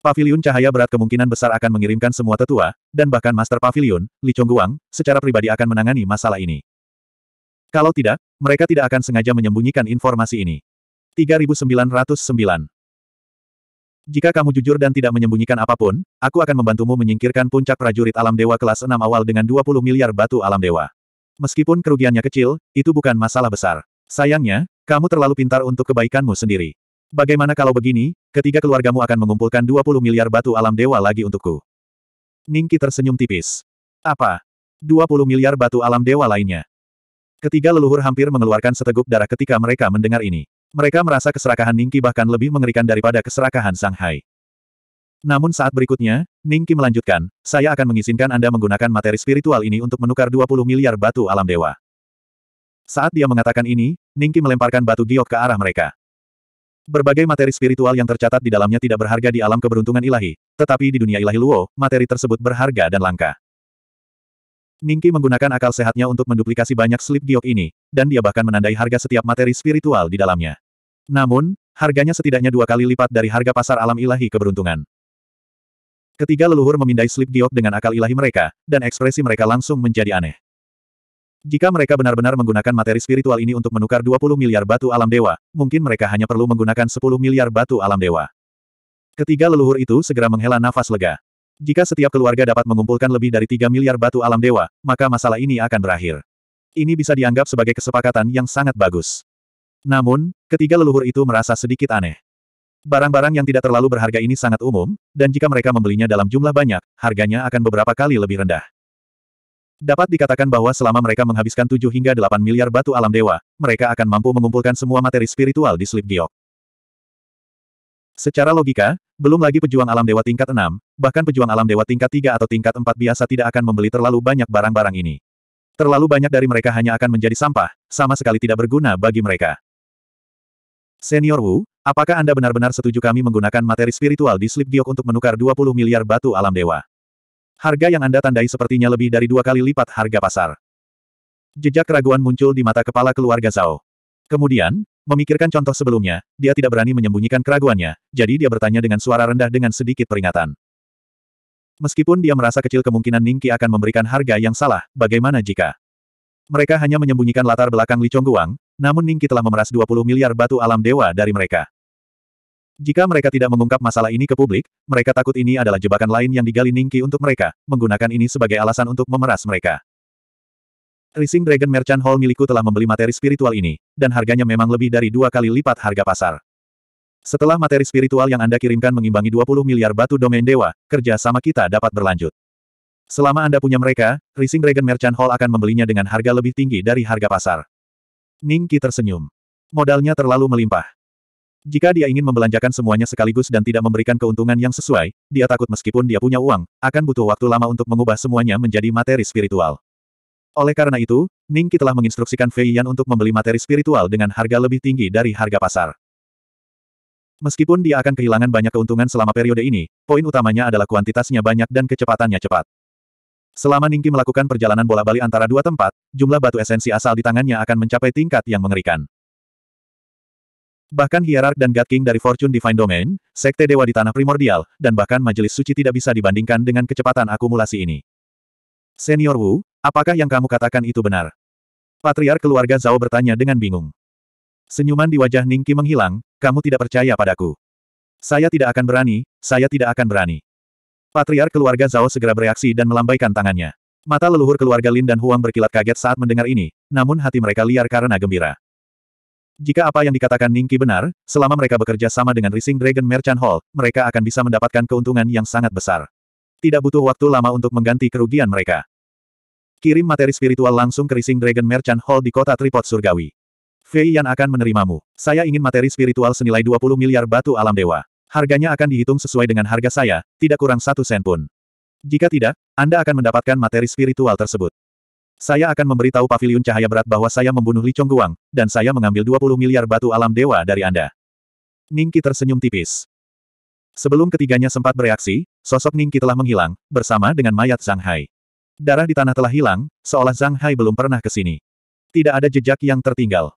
Pavilion Cahaya Berat kemungkinan besar akan mengirimkan semua tetua, dan bahkan Master Pavilion Li Chongguang, secara pribadi akan menangani masalah ini. Kalau tidak, mereka tidak akan sengaja menyembunyikan informasi ini. 3909 Jika kamu jujur dan tidak menyembunyikan apapun, aku akan membantumu menyingkirkan puncak prajurit alam dewa kelas 6 awal dengan 20 miliar batu alam dewa. Meskipun kerugiannya kecil, itu bukan masalah besar. Sayangnya, kamu terlalu pintar untuk kebaikanmu sendiri. Bagaimana kalau begini, Ketiga keluargamu akan mengumpulkan 20 miliar batu alam dewa lagi untukku. Ningki tersenyum tipis. Apa? 20 miliar batu alam dewa lainnya. Ketiga leluhur hampir mengeluarkan seteguk darah ketika mereka mendengar ini. Mereka merasa keserakahan Ningki bahkan lebih mengerikan daripada keserakahan Shanghai. Namun saat berikutnya, Ningki melanjutkan, saya akan mengizinkan Anda menggunakan materi spiritual ini untuk menukar 20 miliar batu alam dewa. Saat dia mengatakan ini, Ningki melemparkan batu giok ke arah mereka. Berbagai materi spiritual yang tercatat di dalamnya tidak berharga di alam keberuntungan ilahi, tetapi di dunia ilahi Luo, materi tersebut berharga dan langka. Ningki menggunakan akal sehatnya untuk menduplikasi banyak slip giok ini, dan dia bahkan menandai harga setiap materi spiritual di dalamnya. Namun, harganya setidaknya dua kali lipat dari harga pasar alam ilahi keberuntungan. Ketiga leluhur memindai slip giok dengan akal ilahi mereka, dan ekspresi mereka langsung menjadi aneh. Jika mereka benar-benar menggunakan materi spiritual ini untuk menukar 20 miliar batu alam dewa, mungkin mereka hanya perlu menggunakan 10 miliar batu alam dewa. Ketiga leluhur itu segera menghela nafas lega. Jika setiap keluarga dapat mengumpulkan lebih dari 3 miliar batu alam dewa, maka masalah ini akan berakhir. Ini bisa dianggap sebagai kesepakatan yang sangat bagus. Namun, ketiga leluhur itu merasa sedikit aneh. Barang-barang yang tidak terlalu berharga ini sangat umum, dan jika mereka membelinya dalam jumlah banyak, harganya akan beberapa kali lebih rendah. Dapat dikatakan bahwa selama mereka menghabiskan 7 hingga 8 miliar batu alam dewa, mereka akan mampu mengumpulkan semua materi spiritual di Slip Giok. Secara logika, belum lagi pejuang alam dewa tingkat 6, bahkan pejuang alam dewa tingkat 3 atau tingkat 4 biasa tidak akan membeli terlalu banyak barang-barang ini. Terlalu banyak dari mereka hanya akan menjadi sampah, sama sekali tidak berguna bagi mereka. Senior Wu, apakah Anda benar-benar setuju kami menggunakan materi spiritual di Slip Giok untuk menukar 20 miliar batu alam dewa? Harga yang Anda tandai sepertinya lebih dari dua kali lipat harga pasar. Jejak keraguan muncul di mata kepala keluarga Zhao. Kemudian, memikirkan contoh sebelumnya, dia tidak berani menyembunyikan keraguannya, jadi dia bertanya dengan suara rendah dengan sedikit peringatan. Meskipun dia merasa kecil kemungkinan Ningki akan memberikan harga yang salah, bagaimana jika mereka hanya menyembunyikan latar belakang Li Chongguang, namun Ningki telah memeras 20 miliar batu alam dewa dari mereka. Jika mereka tidak mengungkap masalah ini ke publik, mereka takut ini adalah jebakan lain yang digali Ningki untuk mereka, menggunakan ini sebagai alasan untuk memeras mereka. Rising Dragon Merchant Hall milikku telah membeli materi spiritual ini, dan harganya memang lebih dari dua kali lipat harga pasar. Setelah materi spiritual yang Anda kirimkan mengimbangi 20 miliar batu domain dewa, kerja sama kita dapat berlanjut. Selama Anda punya mereka, Rising Dragon Merchant Hall akan membelinya dengan harga lebih tinggi dari harga pasar. Ningki tersenyum. Modalnya terlalu melimpah. Jika dia ingin membelanjakan semuanya sekaligus dan tidak memberikan keuntungan yang sesuai, dia takut meskipun dia punya uang, akan butuh waktu lama untuk mengubah semuanya menjadi materi spiritual. Oleh karena itu, Ning Qi telah menginstruksikan Fei Yan untuk membeli materi spiritual dengan harga lebih tinggi dari harga pasar. Meskipun dia akan kehilangan banyak keuntungan selama periode ini, poin utamanya adalah kuantitasnya banyak dan kecepatannya cepat. Selama Ningki melakukan perjalanan bola bali antara dua tempat, jumlah batu esensi asal di tangannya akan mencapai tingkat yang mengerikan. Bahkan hierark dan God King dari Fortune Divine Domain, sekte dewa di tanah primordial, dan bahkan majelis suci tidak bisa dibandingkan dengan kecepatan akumulasi ini. Senior Wu, apakah yang kamu katakan itu benar? Patriar keluarga Zhao bertanya dengan bingung. Senyuman di wajah Ningki menghilang, kamu tidak percaya padaku. Saya tidak akan berani, saya tidak akan berani. Patriar keluarga Zhao segera bereaksi dan melambaikan tangannya. Mata leluhur keluarga Lin dan Huang berkilat kaget saat mendengar ini, namun hati mereka liar karena gembira. Jika apa yang dikatakan Ningki benar, selama mereka bekerja sama dengan Rising Dragon Merchant Hall, mereka akan bisa mendapatkan keuntungan yang sangat besar. Tidak butuh waktu lama untuk mengganti kerugian mereka. Kirim materi spiritual langsung ke Rising Dragon Merchant Hall di kota Tripod Surgawi. Fei Yan akan menerimamu. Saya ingin materi spiritual senilai 20 miliar batu alam dewa. Harganya akan dihitung sesuai dengan harga saya, tidak kurang satu sen pun. Jika tidak, Anda akan mendapatkan materi spiritual tersebut. Saya akan memberitahu paviliun cahaya berat bahwa saya membunuh Li Chongguang, dan saya mengambil 20 miliar batu alam dewa dari Anda. Ningki tersenyum tipis. Sebelum ketiganya sempat bereaksi, sosok Ningki telah menghilang, bersama dengan mayat Zhang Hai. Darah di tanah telah hilang, seolah Zhang Hai belum pernah ke sini. Tidak ada jejak yang tertinggal.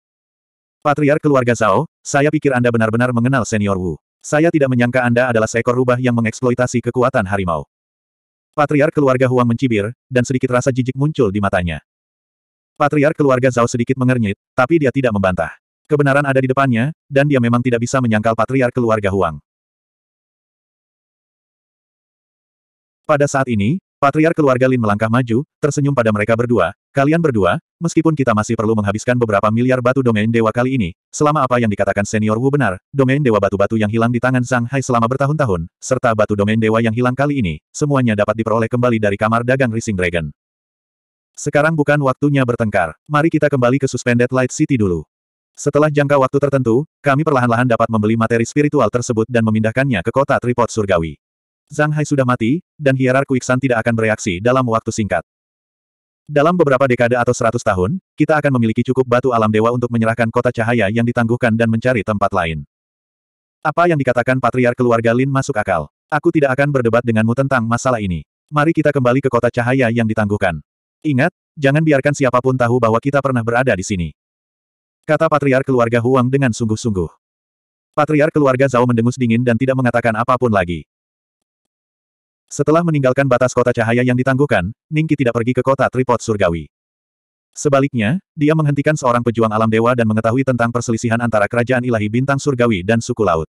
Patriark keluarga Zhao, saya pikir Anda benar-benar mengenal senior Wu. Saya tidak menyangka Anda adalah seekor rubah yang mengeksploitasi kekuatan harimau. Patriark keluarga Huang mencibir, dan sedikit rasa jijik muncul di matanya. Patriark keluarga Zhao sedikit mengernyit, tapi dia tidak membantah. Kebenaran ada di depannya, dan dia memang tidak bisa menyangkal patriark keluarga Huang. Pada saat ini, Patriar keluarga Lin melangkah maju, tersenyum pada mereka berdua, kalian berdua, meskipun kita masih perlu menghabiskan beberapa miliar batu domain dewa kali ini, selama apa yang dikatakan senior Wu benar, domain dewa batu-batu yang hilang di tangan Zhang Hai selama bertahun-tahun, serta batu domain dewa yang hilang kali ini, semuanya dapat diperoleh kembali dari kamar dagang Rising Dragon. Sekarang bukan waktunya bertengkar, mari kita kembali ke Suspended Light City dulu. Setelah jangka waktu tertentu, kami perlahan-lahan dapat membeli materi spiritual tersebut dan memindahkannya ke kota Tripod Surgawi. Zhang Hai sudah mati, dan hierark Kuiksan tidak akan bereaksi dalam waktu singkat. Dalam beberapa dekade atau seratus tahun, kita akan memiliki cukup batu alam dewa untuk menyerahkan kota cahaya yang ditangguhkan dan mencari tempat lain. Apa yang dikatakan patriar keluarga Lin masuk akal. Aku tidak akan berdebat denganmu tentang masalah ini. Mari kita kembali ke kota cahaya yang ditangguhkan. Ingat, jangan biarkan siapapun tahu bahwa kita pernah berada di sini. Kata patriar keluarga Huang dengan sungguh-sungguh. Patriar keluarga Zhao mendengus dingin dan tidak mengatakan apapun lagi. Setelah meninggalkan batas kota cahaya yang ditangguhkan, Ningki tidak pergi ke kota tripod surgawi. Sebaliknya, dia menghentikan seorang pejuang alam dewa dan mengetahui tentang perselisihan antara kerajaan ilahi bintang surgawi dan suku laut.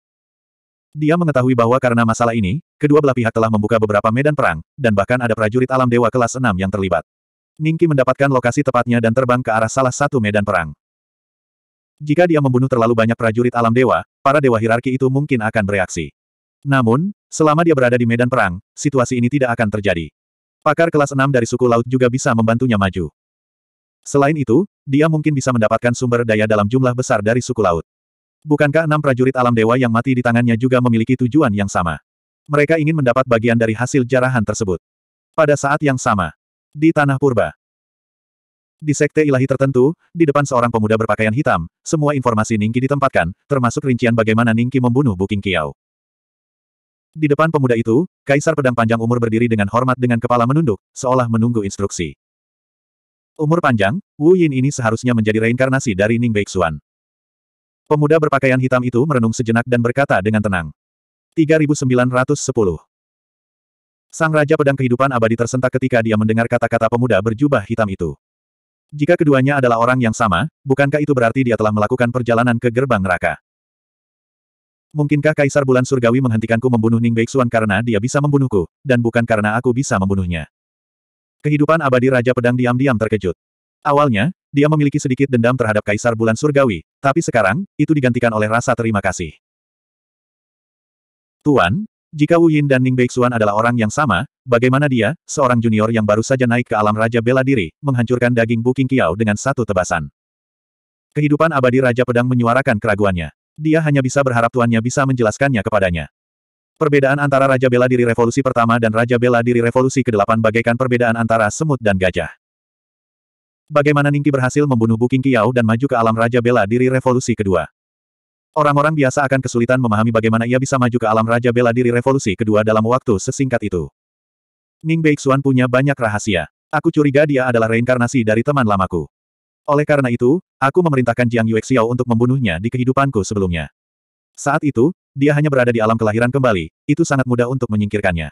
Dia mengetahui bahwa karena masalah ini, kedua belah pihak telah membuka beberapa medan perang, dan bahkan ada prajurit alam dewa kelas 6 yang terlibat. Ningki mendapatkan lokasi tepatnya dan terbang ke arah salah satu medan perang. Jika dia membunuh terlalu banyak prajurit alam dewa, para dewa hierarki itu mungkin akan bereaksi. Namun, Selama dia berada di medan perang, situasi ini tidak akan terjadi. Pakar kelas 6 dari suku laut juga bisa membantunya maju. Selain itu, dia mungkin bisa mendapatkan sumber daya dalam jumlah besar dari suku laut. Bukankah enam prajurit alam dewa yang mati di tangannya juga memiliki tujuan yang sama? Mereka ingin mendapat bagian dari hasil jarahan tersebut. Pada saat yang sama, di Tanah Purba, di sekte ilahi tertentu, di depan seorang pemuda berpakaian hitam, semua informasi Ningki ditempatkan, termasuk rincian bagaimana Ningki membunuh Buking Kiao. Di depan pemuda itu, Kaisar Pedang Panjang Umur berdiri dengan hormat dengan kepala menunduk, seolah menunggu instruksi. Umur panjang, Wu Yin ini seharusnya menjadi reinkarnasi dari Ning Beixuan. Pemuda berpakaian hitam itu merenung sejenak dan berkata dengan tenang. 3910 Sang Raja Pedang Kehidupan Abadi tersentak ketika dia mendengar kata-kata pemuda berjubah hitam itu. Jika keduanya adalah orang yang sama, bukankah itu berarti dia telah melakukan perjalanan ke gerbang neraka? Mungkinkah Kaisar Bulan Surgawi menghentikanku membunuh Ning Beixuan karena dia bisa membunuhku, dan bukan karena aku bisa membunuhnya? Kehidupan abadi Raja Pedang diam-diam terkejut. Awalnya, dia memiliki sedikit dendam terhadap Kaisar Bulan Surgawi, tapi sekarang, itu digantikan oleh rasa terima kasih. Tuan, jika Wu Yin dan Ning Beixuan adalah orang yang sama, bagaimana dia, seorang junior yang baru saja naik ke alam Raja Bela Diri, menghancurkan daging Buking Kiao dengan satu tebasan? Kehidupan abadi Raja Pedang menyuarakan keraguannya. Dia hanya bisa berharap tuannya bisa menjelaskannya kepadanya. Perbedaan antara Raja Bela Diri Revolusi Pertama dan Raja Bela Diri Revolusi kedelapan bagaikan perbedaan antara semut dan gajah. Bagaimana Ningki berhasil membunuh Buking Kiao dan maju ke alam Raja Bela Diri Revolusi kedua. Orang-orang biasa akan kesulitan memahami bagaimana ia bisa maju ke alam Raja Bela Diri Revolusi kedua dalam waktu sesingkat itu. Ning Beixuan punya banyak rahasia. Aku curiga dia adalah reinkarnasi dari teman lamaku. Oleh karena itu, aku memerintahkan Jiang Yuexiao untuk membunuhnya di kehidupanku sebelumnya. Saat itu, dia hanya berada di alam kelahiran kembali, itu sangat mudah untuk menyingkirkannya.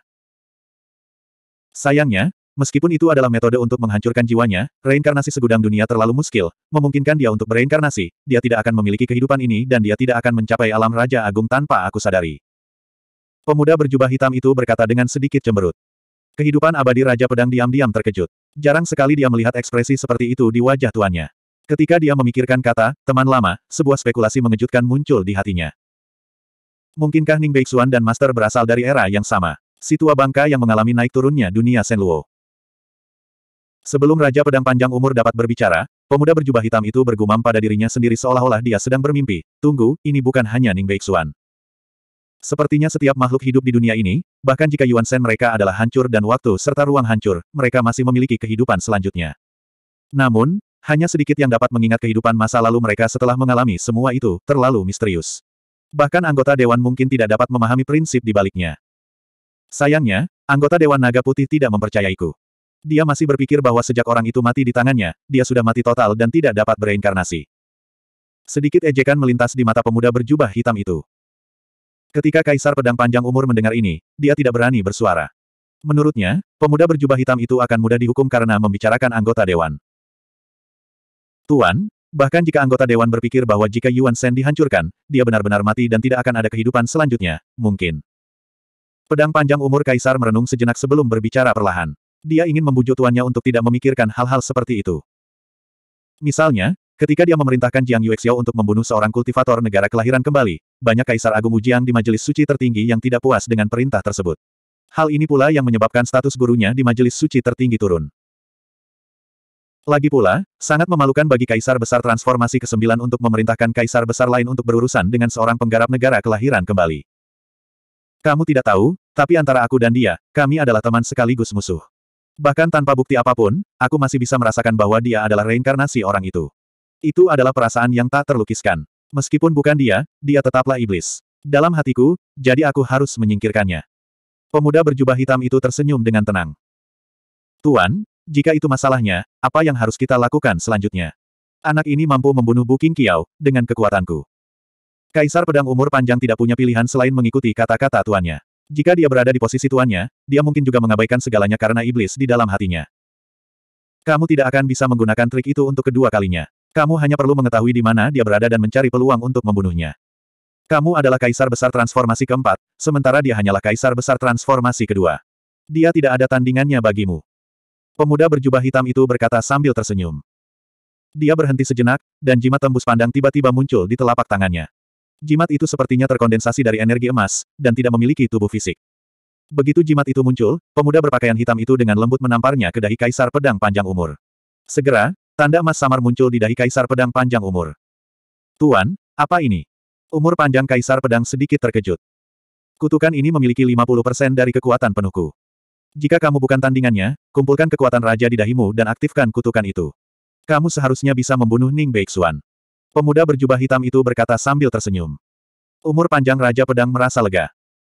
Sayangnya, meskipun itu adalah metode untuk menghancurkan jiwanya, reinkarnasi segudang dunia terlalu muskil, memungkinkan dia untuk bereinkarnasi, dia tidak akan memiliki kehidupan ini dan dia tidak akan mencapai alam Raja Agung tanpa aku sadari. Pemuda berjubah hitam itu berkata dengan sedikit cemberut. Kehidupan abadi Raja Pedang diam-diam terkejut. Jarang sekali dia melihat ekspresi seperti itu di wajah tuannya. Ketika dia memikirkan kata, teman lama, sebuah spekulasi mengejutkan muncul di hatinya. Mungkinkah Ning Beixuan dan Master berasal dari era yang sama? Si tua bangka yang mengalami naik turunnya dunia Senluo. Sebelum Raja Pedang Panjang Umur dapat berbicara, pemuda berjubah hitam itu bergumam pada dirinya sendiri seolah-olah dia sedang bermimpi. Tunggu, ini bukan hanya Ning Beixuan. Sepertinya setiap makhluk hidup di dunia ini, bahkan jika Yuan Shen mereka adalah hancur dan waktu serta ruang hancur, mereka masih memiliki kehidupan selanjutnya. Namun, hanya sedikit yang dapat mengingat kehidupan masa lalu mereka setelah mengalami semua itu, terlalu misterius. Bahkan anggota Dewan mungkin tidak dapat memahami prinsip di baliknya. Sayangnya, anggota Dewan Naga Putih tidak mempercayaiku. Dia masih berpikir bahwa sejak orang itu mati di tangannya, dia sudah mati total dan tidak dapat bereinkarnasi. Sedikit ejekan melintas di mata pemuda berjubah hitam itu. Ketika Kaisar Pedang Panjang Umur mendengar ini, dia tidak berani bersuara. Menurutnya, pemuda berjubah hitam itu akan mudah dihukum karena membicarakan anggota Dewan. Tuan, bahkan jika anggota Dewan berpikir bahwa jika Yuan Shen dihancurkan, dia benar-benar mati dan tidak akan ada kehidupan selanjutnya, mungkin. Pedang panjang umur Kaisar merenung sejenak sebelum berbicara perlahan. Dia ingin membujuk tuannya untuk tidak memikirkan hal-hal seperti itu. Misalnya, Ketika dia memerintahkan Jiang Yuexiao untuk membunuh seorang kultivator negara kelahiran kembali, banyak kaisar agung Wujiang di majelis suci tertinggi yang tidak puas dengan perintah tersebut. Hal ini pula yang menyebabkan status gurunya di majelis suci tertinggi turun. Lagi pula, sangat memalukan bagi kaisar besar transformasi ke-9 untuk memerintahkan kaisar besar lain untuk berurusan dengan seorang penggarap negara kelahiran kembali. Kamu tidak tahu, tapi antara aku dan dia, kami adalah teman sekaligus musuh. Bahkan tanpa bukti apapun, aku masih bisa merasakan bahwa dia adalah reinkarnasi orang itu. Itu adalah perasaan yang tak terlukiskan. Meskipun bukan dia, dia tetaplah iblis. Dalam hatiku, jadi aku harus menyingkirkannya. Pemuda berjubah hitam itu tersenyum dengan tenang. Tuan, jika itu masalahnya, apa yang harus kita lakukan selanjutnya? Anak ini mampu membunuh Buking Kiao, dengan kekuatanku. Kaisar pedang umur panjang tidak punya pilihan selain mengikuti kata-kata tuannya. Jika dia berada di posisi tuannya, dia mungkin juga mengabaikan segalanya karena iblis di dalam hatinya. Kamu tidak akan bisa menggunakan trik itu untuk kedua kalinya. Kamu hanya perlu mengetahui di mana dia berada dan mencari peluang untuk membunuhnya. Kamu adalah kaisar besar transformasi keempat, sementara dia hanyalah kaisar besar transformasi kedua. Dia tidak ada tandingannya bagimu. Pemuda berjubah hitam itu berkata sambil tersenyum. Dia berhenti sejenak, dan jimat tembus pandang tiba-tiba muncul di telapak tangannya. Jimat itu sepertinya terkondensasi dari energi emas, dan tidak memiliki tubuh fisik. Begitu jimat itu muncul, pemuda berpakaian hitam itu dengan lembut menamparnya ke dahi kaisar pedang panjang umur. Segera, Tanda emas samar muncul di dahi kaisar pedang panjang umur. Tuan, apa ini? Umur panjang kaisar pedang sedikit terkejut. Kutukan ini memiliki 50% dari kekuatan penuku. Jika kamu bukan tandingannya, kumpulkan kekuatan raja di dahimu dan aktifkan kutukan itu. Kamu seharusnya bisa membunuh Ning Beixuan. Pemuda berjubah hitam itu berkata sambil tersenyum. Umur panjang Raja Pedang merasa lega.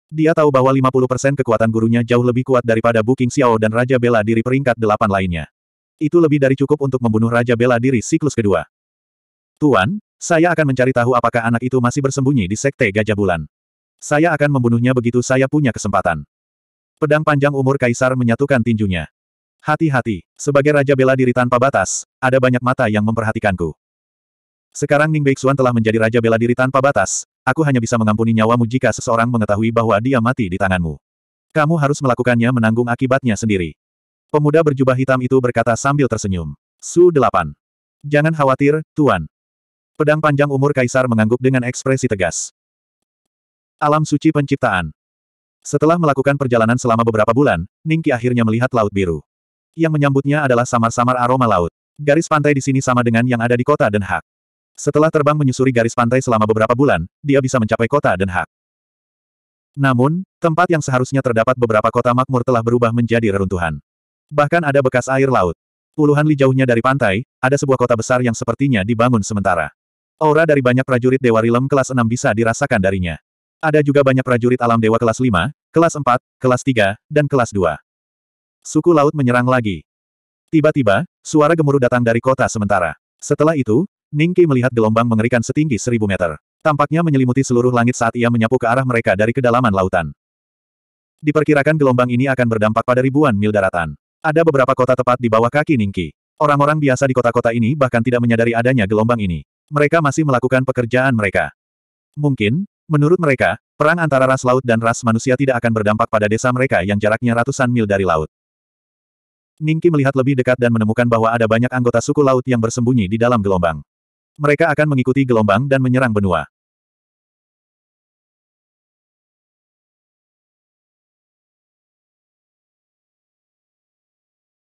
Dia tahu bahwa 50% kekuatan gurunya jauh lebih kuat daripada Bu Xiao dan Raja Bela Diri peringkat delapan lainnya. Itu lebih dari cukup untuk membunuh Raja Bela Diri siklus kedua. Tuan, saya akan mencari tahu apakah anak itu masih bersembunyi di Sekte Gajah Bulan. Saya akan membunuhnya begitu saya punya kesempatan. Pedang panjang umur Kaisar menyatukan tinjunya. Hati-hati, sebagai Raja Bela Diri tanpa batas, ada banyak mata yang memperhatikanku. Sekarang Ning Beixuan telah menjadi Raja Bela Diri tanpa batas, aku hanya bisa mengampuni nyawamu jika seseorang mengetahui bahwa dia mati di tanganmu. Kamu harus melakukannya menanggung akibatnya sendiri. Pemuda berjubah hitam itu berkata sambil tersenyum. Su 8. Jangan khawatir, Tuan. Pedang panjang umur Kaisar mengangguk dengan ekspresi tegas. Alam suci penciptaan. Setelah melakukan perjalanan selama beberapa bulan, Ningki akhirnya melihat Laut Biru. Yang menyambutnya adalah samar-samar aroma laut. Garis pantai di sini sama dengan yang ada di kota Den Haag. Setelah terbang menyusuri garis pantai selama beberapa bulan, dia bisa mencapai kota Den Haag. Namun, tempat yang seharusnya terdapat beberapa kota makmur telah berubah menjadi reruntuhan. Bahkan ada bekas air laut. Puluhan li jauhnya dari pantai, ada sebuah kota besar yang sepertinya dibangun sementara. Aura dari banyak prajurit Dewa Rilem kelas 6 bisa dirasakan darinya. Ada juga banyak prajurit alam dewa kelas 5, kelas 4, kelas 3, dan kelas 2. Suku laut menyerang lagi. Tiba-tiba, suara gemuruh datang dari kota sementara. Setelah itu, Ningki melihat gelombang mengerikan setinggi seribu meter. Tampaknya menyelimuti seluruh langit saat ia menyapu ke arah mereka dari kedalaman lautan. Diperkirakan gelombang ini akan berdampak pada ribuan mil daratan. Ada beberapa kota tepat di bawah kaki Ningki. Orang-orang biasa di kota-kota ini bahkan tidak menyadari adanya gelombang ini. Mereka masih melakukan pekerjaan mereka. Mungkin, menurut mereka, perang antara ras laut dan ras manusia tidak akan berdampak pada desa mereka yang jaraknya ratusan mil dari laut. Ningki melihat lebih dekat dan menemukan bahwa ada banyak anggota suku laut yang bersembunyi di dalam gelombang. Mereka akan mengikuti gelombang dan menyerang benua.